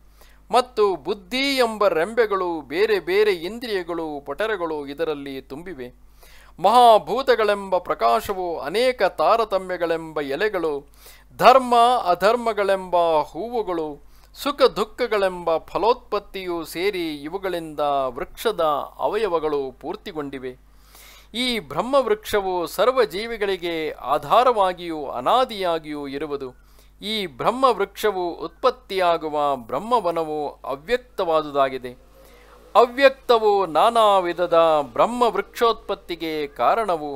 ಮತ್ತು ಬುದ್ಧಿ ಎಂಬ ರೆಂಬೆಗಳು ಬೇರೆ ಬೇರೆ ಇಂದ್ರಿಯಗಳು ಪೊಟರಗಳು ಇದರಲ್ಲಿ ತುಂಬಿವೆ ಮಹಾಭೂತಗಳೆಂಬ ಪ್ರಕಾಶವು ಅನೇಕ ತಾರತಮ್ಯಗಳೆಂಬ ಎಲೆಗಳು ಧರ್ಮ ಅಧರ್ಮಗಳೆಂಬ ಹೂವುಗಳು ಸುಖ ದುಃಖಗಳೆಂಬ ಫಲೋತ್ಪತ್ತಿಯೂ ಸೇರಿ ಇವುಗಳಿಂದ ವೃಕ್ಷದ ಅವಯವಗಳು ಪೂರ್ತಿಗೊಂಡಿವೆ ಈ ಬ್ರಹ್ಮವೃಕ್ಷವು ಸರ್ವಜೀವಿಗಳಿಗೆ ಆಧಾರವಾಗಿಯೂ ಅನಾದಿಯಾಗಿಯೂ ಇರುವುದು ಈ ಬ್ರಹ್ಮವೃಕ್ಷವು ಉತ್ಪತ್ತಿಯಾಗುವ ಬ್ರಹ್ಮವನವು ಅವ್ಯಕ್ತವಾದುದಾಗಿದೆ ಅವ್ಯಕ್ತವು ನಾನಾ ವಿಧದ ಬ್ರಹ್ಮವೃಕ್ಷೋತ್ಪತ್ತಿಗೆ ಕಾರಣವು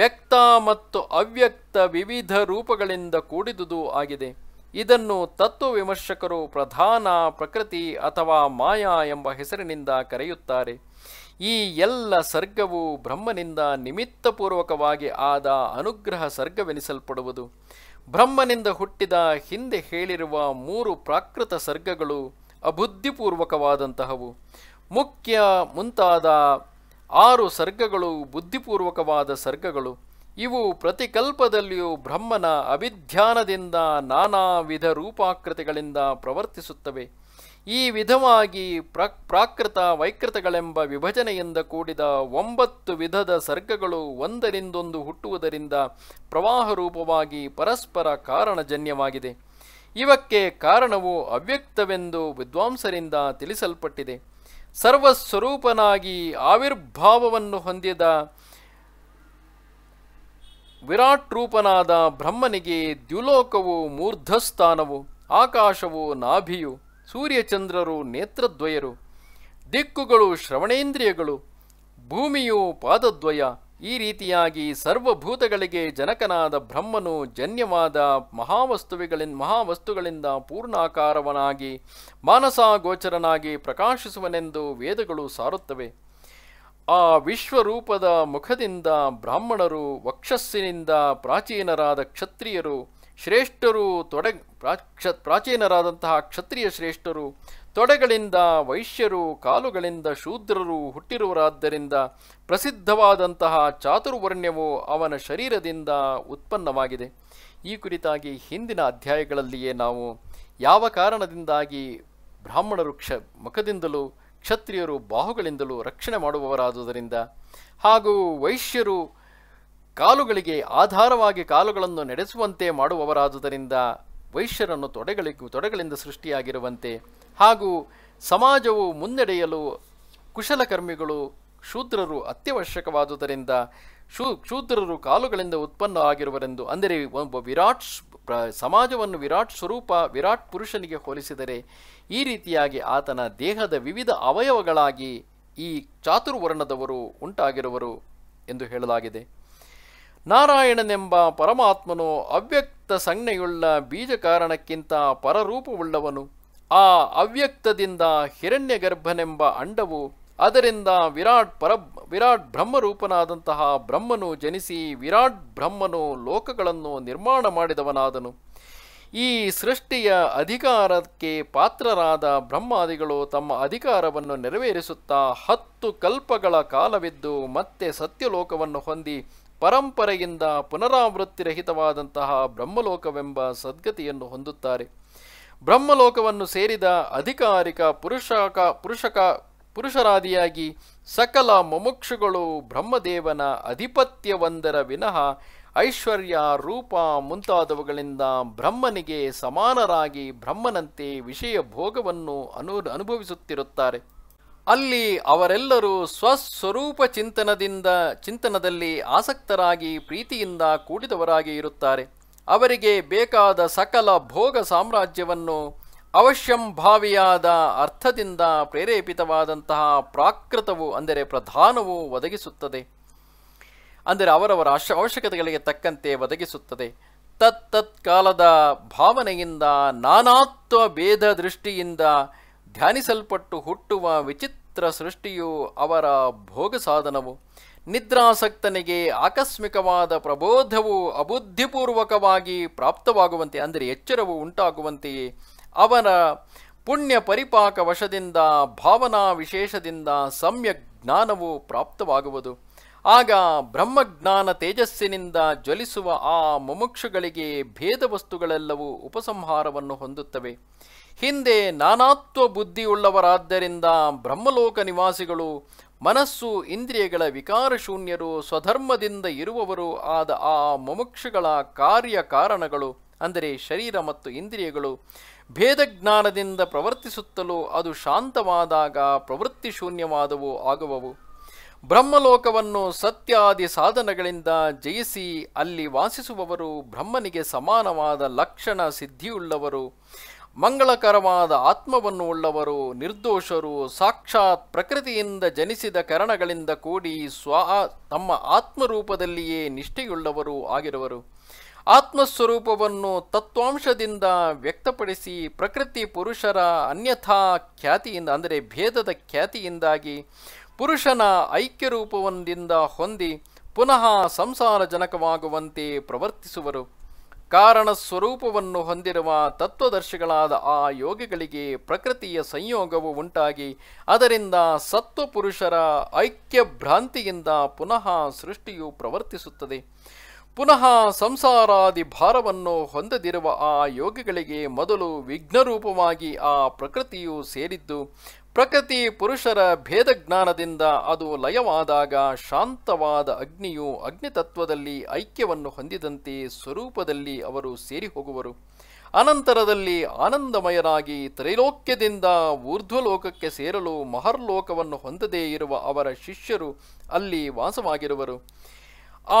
ವ್ಯಕ್ತ ಮತ್ತು ಅವ್ಯಕ್ತ ವಿವಿಧ ರೂಪಗಳಿಂದ ಕೂಡಿದುದು ಆಗಿದೆ ಇದನ್ನು ತತ್ವ ವಿಮರ್ಶಕರು ಪ್ರಧಾನ ಪ್ರಕೃತಿ ಅಥವಾ ಮಾಯಾ ಎಂಬ ಹೆಸರಿನಿಂದ ಕರೆಯುತ್ತಾರೆ ಈ ಎಲ್ಲ ಸರ್ಗವು ಬ್ರಹ್ಮನಿಂದ ನಿಮಿತ್ತಪೂರ್ವಕವಾಗಿ ಆದ ಅನುಗ್ರಹ ಸರ್ಗವೆನಿಸಲ್ಪಡುವುದು ಬ್ರಹ್ಮನಿಂದ ಹುಟ್ಟಿದ ಹಿಂದೆ ಹೇಳಿರುವ ಮೂರು ಪ್ರಾಕೃತ ಸರ್ಗಗಳು ಅಬುದ್ಧಿಪೂರ್ವಕವಾದಂತಹವು ಮುಖ್ಯ ಮುಂತಾದ ಆರು ಸರ್ಗಗಳು ಬುದ್ಧಿಪೂರ್ವಕವಾದ ಸರ್ಗಗಳು ಇವು ಪ್ರತಿಕಲ್ಪದಲ್ಲಿಯೂ ಬ್ರಹ್ಮನ ಅಭಿಧ್ಯಾನದಿಂದ ನಾನಾ ವಿಧ ರೂಪಾಕೃತಿಗಳಿಂದ ಪ್ರವರ್ತಿಸುತ್ತವೆ ಈ ವಿಧವಾಗಿ ಪ್ರ ಪ್ರಾಕೃತ ವೈಕೃತಗಳೆಂಬ ವಿಭಜನೆಯಿಂದ ಕೂಡಿದ ಒಂಬತ್ತು ವಿಧದ ಸರ್ಗಗಳು ಒಂದರಿಂದೊಂದು ಹುಟ್ಟುವುದರಿಂದ ಪ್ರವಾಹ ರೂಪವಾಗಿ ಪರಸ್ಪರ ಕಾರಣಜನ್ಯವಾಗಿದೆ ಇವಕ್ಕೆ ಕಾರಣವು ಅವ್ಯಕ್ತವೆಂದು ವಿದ್ವಾಂಸರಿಂದ ತಿಳಿಸಲ್ಪಟ್ಟಿದೆ ಸರ್ವಸ್ವರೂಪನಾಗಿ ಆವಿರ್ಭಾವವನ್ನು ಹೊಂದಿದ ವಿರಾಟ್ ರೂಪನಾದ ಬ್ರಹ್ಮನಿಗೆ ದ್ಯುಲೋಕವು ಮೂರ್ಧಸ್ಥಾನವು ಆಕಾಶವು ನಾಭಿಯು ಸೂರ್ಯಚಂದ್ರರು ನೇತ್ರದ್ವಯರು ದಿಕ್ಕುಗಳು ಶ್ರವಣೇಂದ್ರಿಯಗಳು ಭೂಮಿಯು ಪಾದದ್ವಯ ಈ ರೀತಿಯಾಗಿ ಸರ್ವಭೂತಗಳಿಗೆ ಜನಕನಾದ ಬ್ರಹ್ಮನು ಜನ್ಯವಾದ ಮಹಾವಸ್ತುವಿಗಳಿಂದ ಮಹಾವಸ್ತುಗಳಿಂದ ಪೂರ್ಣಾಕಾರವನಾಗಿ ಮಾನಸಾಗೋಚರನಾಗಿ ಪ್ರಕಾಶಿಸುವನೆಂದು ವೇದಗಳು ಸಾರುತ್ತವೆ ಆ ವಿಶ್ವರೂಪದ ಮುಖದಿಂದ ಬ್ರಾಹ್ಮಣರು ವಕ್ಷಸ್ಸಿನಿಂದ ಪ್ರಾಚೀನರಾದ ಕ್ಷತ್ರಿಯರು ಶ್ರೇಷ್ಠರು ತೊಡೆ ಪ್ರಾಕ್ಷ ಪ್ರಾಚೀನರಾದಂತಹ ಕ್ಷತ್ರಿಯ ಶ್ರೇಷ್ಠರು ತೊಡೆಗಳಿಂದ ವೈಶ್ಯರು ಕಾಲುಗಳಿಂದ ಶೂದ್ರರು ಹುಟ್ಟಿರುವರಾದ್ದರಿಂದ ಪ್ರಸಿದ್ಧವಾದಂತಹ ಚಾತುರ್ವರ್ಣ್ಯವು ಅವನ ಶರೀರದಿಂದ ಉತ್ಪನ್ನವಾಗಿದೆ ಈ ಕುರಿತಾಗಿ ಹಿಂದಿನ ಅಧ್ಯಾಯಗಳಲ್ಲಿಯೇ ನಾವು ಯಾವ ಕಾರಣದಿಂದಾಗಿ ಬ್ರಾಹ್ಮಣರು ಕ್ಷ ಮುಖದಿಂದಲೂ ಕ್ಷತ್ರಿಯರು ಬಾಹುಗಳಿಂದಲೂ ರಕ್ಷಣೆ ಮಾಡುವವರಾದುದರಿಂದ ಹಾಗೂ ವೈಶ್ಯರು ಕಾಲುಗಳಿಗೆ ಆಧಾರವಾಗಿ ಕಾಲುಗಳನ್ನು ನಡೆಸುವಂತೆ ಮಾಡುವವರಾದುದರಿಂದ ವೈಶ್ಯರನ್ನು ತೊಡೆಗಳಿಗೂ ತೊಡೆಗಳಿಂದ ಸೃಷ್ಟಿಯಾಗಿರುವಂತೆ ಹಾಗೂ ಸಮಾಜವು ಮುನ್ನಡೆಯಲು ಕುಶಲಕರ್ಮಿಗಳು ಶೂದ್ರರು ಅತ್ಯವಶ್ಯಕವಾದುದರಿಂದ ಶೂ ಶೂದ್ರರು ಕಾಲುಗಳಿಂದ ಉತ್ಪನ್ನ ಆಗಿರುವರೆಂದು ಅಂದರೆ ಒಬ್ಬ ವಿರಾಟ್ ಪ್ರ ಸಮಾಜವನ್ನು ವಿರಾಟ್ ಸ್ವರೂಪ ವಿರಾಟ್ ಪುರುಷನಿಗೆ ಹೋಲಿಸಿದರೆ ಈ ರೀತಿಯಾಗಿ ಆತನ ದೇಹದ ವಿವಿಧ ಅವಯವಗಳಾಗಿ ಈ ಚಾತುರ್ವರ್ಣದವರು ಉಂಟಾಗಿರುವರು ಎಂದು ಹೇಳಲಾಗಿದೆ ನಾರಾಯಣನೆಂಬ ಪರಮಾತ್ಮನು ಅವ್ಯಕ್ತ ಸಂಜ್ಞೆಯುಳ್ಳ ಬೀಜ ಕಾರಣಕ್ಕಿಂತ ಪರರೂಪವುಳ್ಳವನು ಆ ಅವ್ಯಕ್ತದಿಂದ ಹಿರಣ್ಯಗರ್ಭನೆಂಬ ಅಂಡವು ಅದರಿಂದ ವಿರಾಟ್ ಪರ ವಿರಾಟ್ ಬ್ರಹ್ಮರೂಪನಾದಂತಹ ಬ್ರಹ್ಮನು ಜನಿಸಿ ವಿರಾಟ್ ಬ್ರಹ್ಮನು ಲೋಕಗಳನ್ನು ನಿರ್ಮಾಣ ಮಾಡಿದವನಾದನು ಈ ಸೃಷ್ಟಿಯ ಅಧಿಕಾರಕ್ಕೆ ಪಾತ್ರರಾದ ಬ್ರಹ್ಮಾದಿಗಳು ತಮ್ಮ ಅಧಿಕಾರವನ್ನು ನೆರವೇರಿಸುತ್ತಾ ಹತ್ತು ಕಲ್ಪಗಳ ಕಾಲವಿದ್ದು ಮತ್ತೆ ಸತ್ಯಲೋಕವನ್ನು ಹೊಂದಿ ಪರಂಪರೆಯಿಂದ ಪುನರಾವೃತ್ತಿರಹಿತವಾದಂತಹ ಬ್ರಹ್ಮಲೋಕವೆಂಬ ಸದ್ಗತಿಯನ್ನು ಹೊಂದುತ್ತಾರೆ ಬ್ರಹ್ಮಲೋಕವನ್ನು ಸೇರಿದ ಅಧಿಕಾರಿಕ ಪುರುಷಕ ಪುರುಷಕ ಪುರುಷರಾದಿಯಾಗಿ ಸಕಲ ಮುಮುಕ್ಷುಗಳು ಬ್ರಹ್ಮದೇವನ ಅಧಿಪತ್ಯವೊಂದರ ವಿನಃ ಐಶ್ವರ್ಯ ರೂಪ ಮುಂತಾದವುಗಳಿಂದ ಬ್ರಹ್ಮನಿಗೆ ಸಮಾನರಾಗಿ ಬ್ರಹ್ಮನಂತೆ ವಿಷಯ ಭೋಗವನ್ನು ಅನು ಅನುಭವಿಸುತ್ತಿರುತ್ತಾರೆ ಅಲ್ಲಿ ಅವರೆಲ್ಲರೂ ಸ್ವಸ್ವರೂಪ ಚಿಂತನದಿಂದ ಚಿಂತನದಲ್ಲಿ ಆಸಕ್ತರಾಗಿ ಪ್ರೀತಿಯಿಂದ ಕೂಡಿದವರಾಗಿ ಇರುತ್ತಾರೆ ಅವರಿಗೆ ಬೇಕಾದ ಸಕಲ ಭೋಗ ಸಾಮ್ರಾಜ್ಯವನ್ನು ಅವಶ್ಯಂಭಾವಿಯಾದ ಅರ್ಥದಿಂದ ಪ್ರೇರೇಪಿತವಾದಂತಹ ಪ್ರಾಕೃತವು ಅಂದರೆ ಪ್ರಧಾನವು ಒದಗಿಸುತ್ತದೆ ಅಂದರೆ ಅವರವರ ಅಶ ಅವಶ್ಯಕತೆಗಳಿಗೆ ತಕ್ಕಂತೆ ಒದಗಿಸುತ್ತದೆ ತತ್ಕಾಲದ ಭಾವನೆಯಿಂದ ನಾನಾತ್ವ ಭೇದ ದೃಷ್ಟಿಯಿಂದ ಧ್ಯಾನಿಸಲ್ಪಟ್ಟು ಹುಟ್ಟುವ ವಿಚಿತ್ರ ಸೃಷ್ಟಿಯು ಅವರ ಭೋಗ ಸಾಧನವು ನಿದ್ರಾಸಕ್ತನಿಗೆ ಆಕಸ್ಮಿಕವಾದ ಪ್ರಬೋಧವು ಅಬುದ್ಧಿಪೂರ್ವಕವಾಗಿ ಪ್ರಾಪ್ತವಾಗುವಂತೆ ಅಂದರೆ ಎಚ್ಚರವು ಉಂಟಾಗುವಂತೆಯೇ ಅವನ ಪುಣ್ಯ ಪರಿಪಾಕ ವಶದಿಂದ ಭಾವನಾ ವಿಶೇಷದಿಂದ ಸಮ್ಯಕ್ ಜ್ಞಾನವು ಪ್ರಾಪ್ತವಾಗುವುದು ಆಗ ಬ್ರಹ್ಮಜ್ಞಾನ ತೇಜಸ್ಸಿನಿಂದ ಜ್ವಲಿಸುವ ಆ ಮುಮುಕ್ಷುಗಳಿಗೆ ಭೇದ ವಸ್ತುಗಳೆಲ್ಲವೂ ಉಪಸಂಹಾರವನ್ನು ಹೊಂದುತ್ತವೆ ಹಿಂದೆ ನಾನಾತ್ವ ಬುದ್ಧಿಯುಳ್ಳವರಾದ್ದರಿಂದ ಬ್ರಹ್ಮಲೋಕ ನಿವಾಸಿಗಳು ಮನಸ್ಸು ಇಂದ್ರಿಯಗಳ ವಿಕಾರಶೂನ್ಯರು ಸ್ವಧರ್ಮದಿಂದ ಇರುವವರು ಆದ ಆ ಮುಮುಕ್ಷುಗಳ ಕಾರ್ಯ ಕಾರಣಗಳು ಅಂದರೆ ಶರೀರ ಮತ್ತು ಇಂದ್ರಿಯಗಳು ಭೇದಜ್ಞಾನದಿಂದ ಪ್ರವರ್ತಿಸುತ್ತಲೋ ಅದು ಶಾಂತವಾದಾಗ ಪ್ರವೃತ್ತಿ ಶೂನ್ಯವಾದವು ಆಗುವವು ಬ್ರಹ್ಮಲೋಕವನ್ನು ಸತ್ಯಾದಿ ಸಾಧನಗಳಿಂದ ಜಯಿಸಿ ಅಲ್ಲಿ ವಾಸಿಸುವವರು ಬ್ರಹ್ಮನಿಗೆ ಸಮಾನವಾದ ಲಕ್ಷಣ ಸಿದ್ಧಿಯುಳ್ಳವರು ಮಂಗಳಕರವಾದ ಆತ್ಮವನ್ನು ಉಳ್ಳವರು ನಿರ್ದೋಷರು ಸಾಕ್ಷಾತ್ ಪ್ರಕೃತಿಯಿಂದ ಜನಿಸಿದ ಕರಣಗಳಿಂದ ಕೂಡಿ ಸ್ವ ತಮ್ಮ ಆತ್ಮರೂಪದಲ್ಲಿಯೇ ನಿಷ್ಠೆಯುಳ್ಳವರು ಆಗಿರುವರು ಆತ್ಮಸ್ವರೂಪವನ್ನು ತತ್ವಾಂಶದಿಂದ ವ್ಯಕ್ತಪಡಿಸಿ ಪ್ರಕೃತಿ ಪುರುಷರ ಅನ್ಯಥಾ ಖ್ಯಾತಿಯಿಂದ ಅಂದರೆ ಭೇದದ ಖ್ಯಾತಿಯಿಂದಾಗಿ ಪುರುಷನ ಐಕ್ಯರೂಪವೊಂದಿಂದ ಹೊಂದಿ ಪುನಃ ಸಂಸಾರಜನಕವಾಗುವಂತೆ ಪ್ರವರ್ತಿಸುವರು ಕಾರಣ ಸ್ವರೂಪವನ್ನು ಹೊಂದಿರುವ ತತ್ವದರ್ಶಿಗಳಾದ ಆ ಯೋಗಿಗಳಿಗೆ ಪ್ರಕೃತಿಯ ಸಂಯೋಗವು ಉಂಟಾಗಿ ಅದರಿಂದ ಸತ್ವಪುರುಷರ ಐಕ್ಯಭ್ರಾಂತಿಯಿಂದ ಪುನಃ ಸೃಷ್ಟಿಯು ಪ್ರವರ್ತಿಸುತ್ತದೆ ಪುನಃ ಸಂಸಾರಾದಿ ಭಾರವನ್ನು ಹೊಂದದಿರುವ ಆ ಯೋಗಿಗಳಿಗೆ ಮೊದಲು ವಿಘ್ನರೂಪವಾಗಿ ಆ ಪ್ರಕೃತಿಯು ಸೇರಿದ್ದು ಪ್ರಕೃತಿ ಪುರುಷರ ಭೇದಜ್ಞಾನದಿಂದ ಅದು ಲಯವಾದಾಗ ಶಾಂತವಾದ ಅಗ್ನಿಯು ಅಗ್ನಿತತ್ವದಲ್ಲಿ ಐಕ್ಯವನ್ನು ಹೊಂದಿದಂತೆ ಸ್ವರೂಪದಲ್ಲಿ ಅವರು ಸೇರಿ ಹೋಗುವರು ಅನಂತರದಲ್ಲಿ ಆನಂದಮಯರಾಗಿ ತ್ರೈಲೋಕ್ಯದಿಂದ ಊರ್ಧ್ವಲೋಕಕ್ಕೆ ಸೇರಲು ಮಹರ್ಲೋಕವನ್ನು ಹೊಂದದೇ ಇರುವ ಅವರ ಶಿಷ್ಯರು ಅಲ್ಲಿ ವಾಸವಾಗಿರುವರು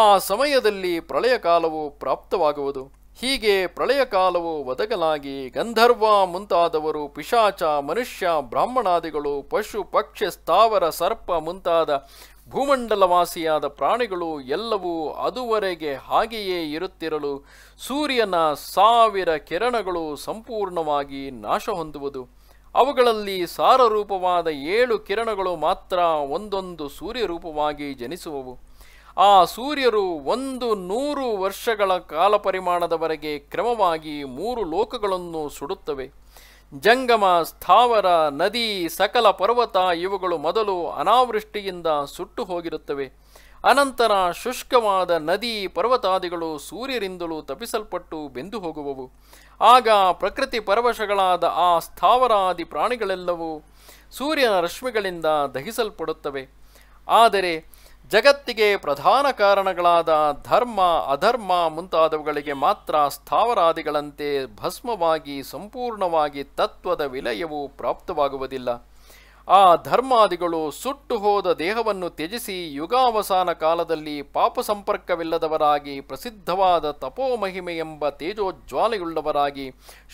ಆ ಸಮಯದಲ್ಲಿ ಪ್ರಳಯ ಕಾಲವು ಪ್ರಾಪ್ತವಾಗುವುದು ಹೀಗೆ ಪ್ರಳಯ ಕಾಲವು ಒದಗಲಾಗಿ ಗಂಧರ್ವ ಮುಂತಾದವರು ಪಿಶಾಚ ಮನುಷ್ಯ ಬ್ರಾಹ್ಮಣಾದಿಗಳು ಪಶು ಪಕ್ಷಿ ಸ್ಥಾವರ ಸರ್ಪ ಮುಂತಾದ ಭೂಮಂಡಲವಾಸಿಯಾದ ಪ್ರಾಣಿಗಳು ಎಲ್ಲವೂ ಅದುವರೆಗೆ ಹಾಗೆಯೇ ಇರುತ್ತಿರಲು ಸೂರ್ಯನ ಸಾವಿರ ಕಿರಣಗಳು ಸಂಪೂರ್ಣವಾಗಿ ನಾಶ ಹೊಂದುವುದು ಅವುಗಳಲ್ಲಿ ಸಾರರೂಪವಾದ ಏಳು ಕಿರಣಗಳು ಮಾತ್ರ ಒಂದೊಂದು ಸೂರ್ಯರೂಪವಾಗಿ ಜನಿಸುವವು ಆ ಸೂರ್ಯರು ಒಂದು ನೂರು ವರ್ಷಗಳ ಕಾಲ ಪರಿಮಾಣದವರೆಗೆ ಕ್ರಮವಾಗಿ ಮೂರು ಲೋಕಗಳನ್ನು ಸುಡುತ್ತವೆ ಜಂಗಮ ಸ್ಥಾವರ ನದಿ ಸಕಲ ಪರ್ವತ ಇವುಗಳು ಮೊದಲು ಅನಾವೃಷ್ಟಿಯಿಂದ ಸುಟ್ಟು ಹೋಗಿರುತ್ತವೆ ಅನಂತರ ಶುಷ್ಕವಾದ ನದಿ ಪರ್ವತಾದಿಗಳು ಸೂರ್ಯರಿಂದಲೂ ತಪ್ಪಿಸಲ್ಪಟ್ಟು ಬೆಂದು ಹೋಗುವವು ಆಗ ಪ್ರಕೃತಿ ಪರವಶಗಳಾದ ಆ ಸ್ಥಾವರಾದಿ ಪ್ರಾಣಿಗಳೆಲ್ಲವೂ ಸೂರ್ಯನ ರಶ್ಮಿಗಳಿಂದ ದಹಿಸಲ್ಪಡುತ್ತವೆ ಆದರೆ ಜಗತ್ತಿಗೆ ಪ್ರಧಾನ ಕಾರಣಗಳಾದ ಧರ್ಮ ಅಧರ್ಮ ಮುಂತಾದವುಗಳಿಗೆ ಮಾತ್ರ ಸ್ಥಾವರಾದಿಗಳಂತೆ ಭಸ್ಮವಾಗಿ ಸಂಪೂರ್ಣವಾಗಿ ತತ್ವದ ವಿಲಯವು ಪ್ರಾಪ್ತವಾಗುವುದಿಲ್ಲ ಆ ಧರ್ಮಾದಿಗಳು ಸುಟ್ಟು ಹೋದ ದೇಹವನ್ನು ತ್ಯಜಿಸಿ ಯುಗಾವಸಾನ ಕಾಲದಲ್ಲಿ ಪಾಪ ಸಂಪರ್ಕವಿಲ್ಲದವರಾಗಿ ಪ್ರಸಿದ್ಧವಾದ ತಪೋಮಹಿಮೆ ಎಂಬ ತೇಜೋಜ್ವಾಲೆಯುಳ್ಳವರಾಗಿ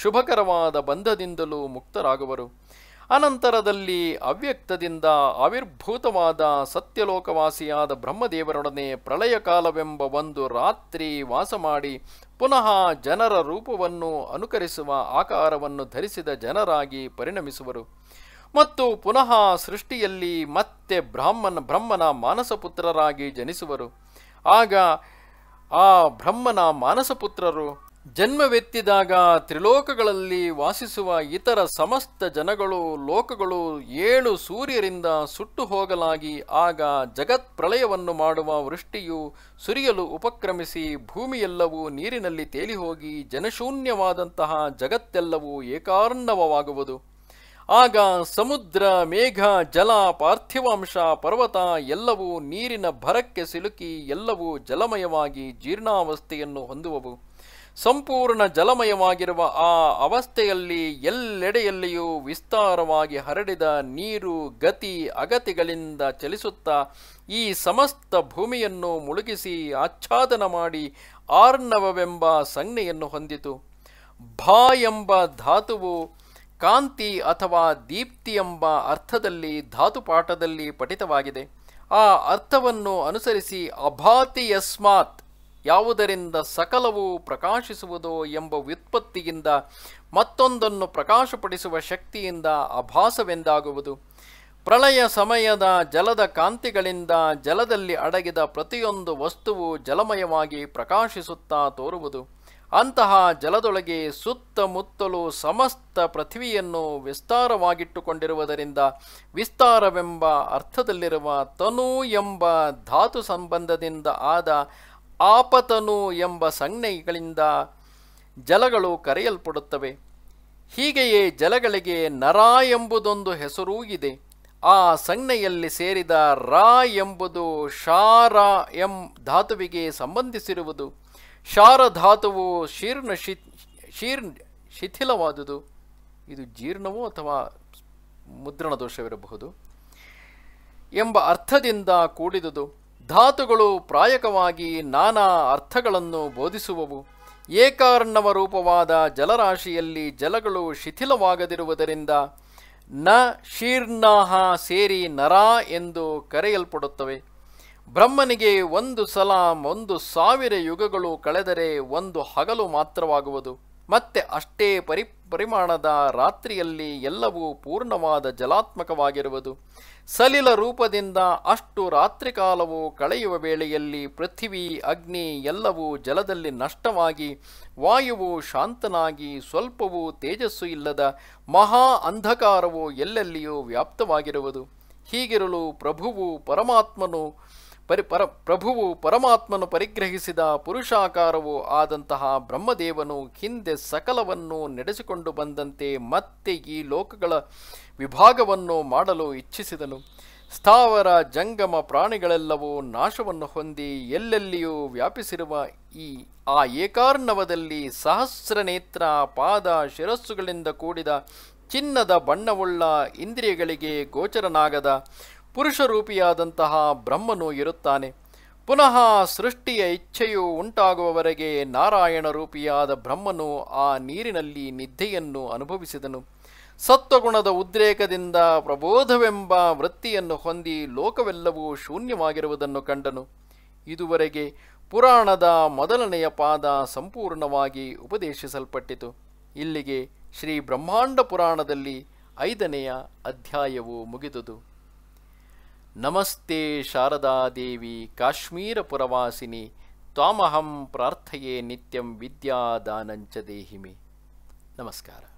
ಶುಭಕರವಾದ ಬಂಧದಿಂದಲೂ ಮುಕ್ತರಾಗುವರು ಅನಂತರದಲ್ಲಿ ಅವ್ಯಕ್ತದಿಂದ ಆವಿರ್ಭೂತವಾದ ಸತ್ಯಲೋಕವಾಸಿಯಾದ ಬ್ರಹ್ಮದೇವರೊಡನೆ ಪ್ರಳಯ ಕಾಲವೆಂಬ ಒಂದು ರಾತ್ರಿ ವಾಸ ಮಾಡಿ ಪುನಃ ಜನರ ರೂಪವನ್ನು ಅನುಕರಿಸುವ ಆಕಾರವನ್ನು ಧರಿಸಿದ ಜನರಾಗಿ ಪರಿಣಮಿಸುವರು ಮತ್ತು ಪುನಃ ಸೃಷ್ಟಿಯಲ್ಲಿ ಮತ್ತೆ ಬ್ರಾಹ್ಮನ ಬ್ರಹ್ಮನ ಮಾನಸಪುತ್ರರಾಗಿ ಜನಿಸುವರು ಆಗ ಆ ಬ್ರಹ್ಮನ ಮಾನಸಪುತ್ರರು ಜನ್ಮವೆತ್ತಿದಾಗ ತ್ರಿಲೋಕಗಳಲ್ಲಿ ವಾಸಿಸುವ ಇತರ ಸಮಸ್ತ ಜನಗಳು ಲೋಕಗಳು ಏಳು ಸೂರ್ಯರಿಂದ ಸುಟ್ಟು ಹೋಗಲಾಗಿ ಆಗ ಜಗತ್ ಪ್ರಳಯವನ್ನು ಮಾಡುವ ವೃಷ್ಟಿಯು ಸುರಿಯಲು ಉಪಕ್ರಮಿಸಿ ಭೂಮಿಯೆಲ್ಲವೂ ನೀರಿನಲ್ಲಿ ತೇಲಿಹೋಗಿ ಜನಶೂನ್ಯವಾದಂತಹ ಜಗತ್ತೆಲ್ಲವೂ ಏಕಾರ್ಣವವಾಗುವುದು ಆಗ ಸಮುದ್ರ ಮೇಘ ಜಲ ಪಾರ್ಥಿವಾಂಶ ಪರ್ವತ ಎಲ್ಲವೂ ನೀರಿನ ಭರಕ್ಕೆ ಸಿಲುಕಿ ಎಲ್ಲವೂ ಜಲಮಯವಾಗಿ ಜೀರ್ಣಾವಸ್ಥೆಯನ್ನು ಹೊಂದುವವು ಸಂಪೂರ್ಣ ಜಲಮಯವಾಗಿರುವ ಆ ಅವಸ್ಥೆಯಲ್ಲಿ ಎಲ್ಲೆಡೆಯಲ್ಲಿಯೂ ವಿಸ್ತಾರವಾಗಿ ಹರಡಿದ ನೀರು ಗತಿ ಅಗತಿಗಳಿಂದ ಚಲಿಸುತ್ತಾ ಈ ಸಮಸ್ತ ಭೂಮಿಯನ್ನು ಮುಳುಗಿಸಿ ಆಚ್ಛಾದನ ಮಾಡಿ ಆರ್ಣವವೆಂಬ ಸಂಜ್ಞೆಯನ್ನು ಹೊಂದಿತು ಭಾ ಎಂಬ ಧಾತುವು ಕಾಂತಿ ಅಥವಾ ದೀಪ್ತಿ ಎಂಬ ಅರ್ಥದಲ್ಲಿ ಧಾತುಪಾಠದಲ್ಲಿ ಪಠಿತವಾಗಿದೆ ಆ ಅರ್ಥವನ್ನು ಅನುಸರಿಸಿ ಅಭಾತಿಯಸ್ಮಾತ್ ಯಾವುದರಿಂದ ಸಕಲವು ಪ್ರಕಾಶಿಸುವುದು ಎಂಬ ವ್ಯುತ್ಪತ್ತಿಯಿಂದ ಮತ್ತೊಂದನ್ನು ಪ್ರಕಾಶಪಡಿಸುವ ಶಕ್ತಿಯಿಂದ ಅಭಾಸವೆಂದಾಗುವುದು ಪ್ರಳಯ ಸಮಯದ ಜಲದ ಕಾಂತಿಗಳಿಂದ ಜಲದಲ್ಲಿ ಅಡಗಿದ ಪ್ರತಿಯೊಂದು ವಸ್ತುವು ಜಲಮಯವಾಗಿ ಪ್ರಕಾಶಿಸುತ್ತಾ ತೋರುವುದು ಅಂತಹ ಜಲದೊಳಗೆ ಸುತ್ತಮುತ್ತಲೂ ಸಮಸ್ತ ಪೃಥ್ವಿಯನ್ನು ವಿಸ್ತಾರವಾಗಿಟ್ಟುಕೊಂಡಿರುವುದರಿಂದ ವಿಸ್ತಾರವೆಂಬ ಅರ್ಥದಲ್ಲಿರುವ ತನು ಎಂಬ ಧಾತು ಸಂಬಂಧದಿಂದ ಆದ ಆಪತನು ಎಂಬ ಸಂಜ್ಞೆಗಳಿಂದ ಜಲಗಳು ಕರೆಯಲ್ಪಡುತ್ತವೆ ಹೀಗೆಯೇ ಜಲಗಳಿಗೆ ನರ ಎಂಬುದೊಂದು ಹೆಸರೂ ಇದೆ ಆ ಸಂಜ್ಞೆಯಲ್ಲಿ ಸೇರಿದ ರ ಎಂಬುದು ಶಾರ ಎಂ ಧಾತುವಿಗೆ ಸಂಬಂಧಿಸಿರುವುದು ಶಾರ ಧಾತುವು ಶೀರ್ಣ ಶಿ ಶೀರ್ಣ ಶಿಥಿಲವಾದುದು ಇದು ಜೀರ್ಣವೋ ಅಥವಾ ಮುದ್ರಣ ದೋಷವಿರಬಹುದು ಎಂಬ ಅರ್ಥದಿಂದ ಕೂಡಿದುದು ಧಾತುಗಳು ಪ್ರಾಯಕವಾಗಿ ನಾನಾ ಅರ್ಥಗಳನ್ನು ಬೋಧಿಸುವವು ಏಕಾರ್ಣವ ರೂಪವಾದ ಜಲರಾಶಿಯಲ್ಲಿ ಜಲಗಳು ಶಿಥಿಲವಾಗದಿರುವುದರಿಂದ ನ ಶೀರ್ಣಾಹ ಸೇರಿ ನರಾ ಎಂದು ಕರೆಯಲ್ಪಡುತ್ತವೆ ಬ್ರಹ್ಮನಿಗೆ ಒಂದು ಸಲ ಒಂದು ಸಾವಿರ ಯುಗಗಳು ಕಳೆದರೆ ಒಂದು ಹಗಲು ಮಾತ್ರವಾಗುವುದು ಮತ್ತೆ ಅಷ್ಟೇ ಪರಿ ಪರಿಮಾಣದ ರಾತ್ರಿಯಲ್ಲಿ ಎಲ್ಲವೂ ಪೂರ್ಣವಾದ ಜಲಾತ್ಮಕವಾಗಿರುವುದು ಸಲಿಲ ರೂಪದಿಂದ ಅಷ್ಟು ರಾತ್ರಿ ಕಾಲವು ಕಳೆಯುವ ವೇಳೆಯಲ್ಲಿ ಪೃಥ್ವಿ ಅಗ್ನಿ ಎಲ್ಲವೂ ಜಲದಲ್ಲಿ ನಷ್ಟವಾಗಿ ವಾಯುವು ಶಾಂತನಾಗಿ ಸ್ವಲ್ಪವೂ ತೇಜಸ್ಸು ಇಲ್ಲದ ಮಹಾ ಅಂಧಕಾರವು ಎಲ್ಲೆಲ್ಲಿಯೂ ವ್ಯಾಪ್ತವಾಗಿರುವುದು ಹೀಗಿರಲು ಪ್ರಭುವು ಪರಮಾತ್ಮನು ಪರಿ ಪರ ಪ್ರಭುವು ಪರಮಾತ್ಮನು ಪರಿಗ್ರಹಿಸಿದ ಪುರುಷಾಕಾರವು ಆದಂತಹ ಬ್ರಹ್ಮದೇವನು ಹಿಂದೆ ಸಕಲವನ್ನು ನಡೆಸಿಕೊಂಡು ಬಂದಂತೆ ಮತ್ತೆ ಈ ಲೋಕಗಳ ವಿಭಾಗವನ್ನು ಮಾಡಲು ಇಚ್ಛಿಸಿದನು ಸ್ಥಾವರ ಜಂಗಮ ಪ್ರಾಣಿಗಳೆಲ್ಲವೂ ನಾಶವನ್ನು ಹೊಂದಿ ಎಲ್ಲೆಲ್ಲಿಯೂ ವ್ಯಾಪಿಸಿರುವ ಈ ಆ ಏಕಾರ್ಣವದಲ್ಲಿ ಸಹಸ್ರನೇತ್ರ ಪಾದ ಶಿರಸ್ಸುಗಳಿಂದ ಕೂಡಿದ ಚಿನ್ನದ ಬಣ್ಣವುಳ್ಳ ಇಂದ್ರಿಯಗಳಿಗೆ ಗೋಚರನಾಗದ ಪುರುಷರೂಪಿಯಾದಂತಹ ಬ್ರಹ್ಮನು ಇರುತ್ತಾನೆ ಪುನಃ ಸೃಷ್ಟಿಯ ಇಚ್ಛೆಯು ಉಂಟಾಗುವವರೆಗೆ ನಾರಾಯಣ ರೂಪಿಯಾದ ಬ್ರಹ್ಮನು ಆ ನೀರಿನಲ್ಲಿ ನಿದ್ದೆಯನ್ನು ಅನುಭವಿಸಿದನು ಸತ್ವಗುಣದ ಉದ್ರೇಕದಿಂದ ಪ್ರಬೋಧವೆಂಬ ವೃತ್ತಿಯನ್ನು ಹೊಂದಿ ಲೋಕವೆಲ್ಲವೂ ಶೂನ್ಯವಾಗಿರುವುದನ್ನು ಕಂಡನು ಇದುವರೆಗೆ ಪುರಾಣದ ಮೊದಲನೆಯ ಪಾದ ಸಂಪೂರ್ಣವಾಗಿ ಉಪದೇಶಿಸಲ್ಪಟ್ಟಿತು ಇಲ್ಲಿಗೆ ಶ್ರೀ ಬ್ರಹ್ಮಾಂಡ ಪುರಾಣದಲ್ಲಿ ಐದನೆಯ ಅಧ್ಯಾಯವು ಮುಗಿದುದು नमस्ते शारदादेवी काश्मीरपुरवासिनि त्वामहं प्रार्थये नित्यं विद्यादानञ्च च देहि मे नमस्कार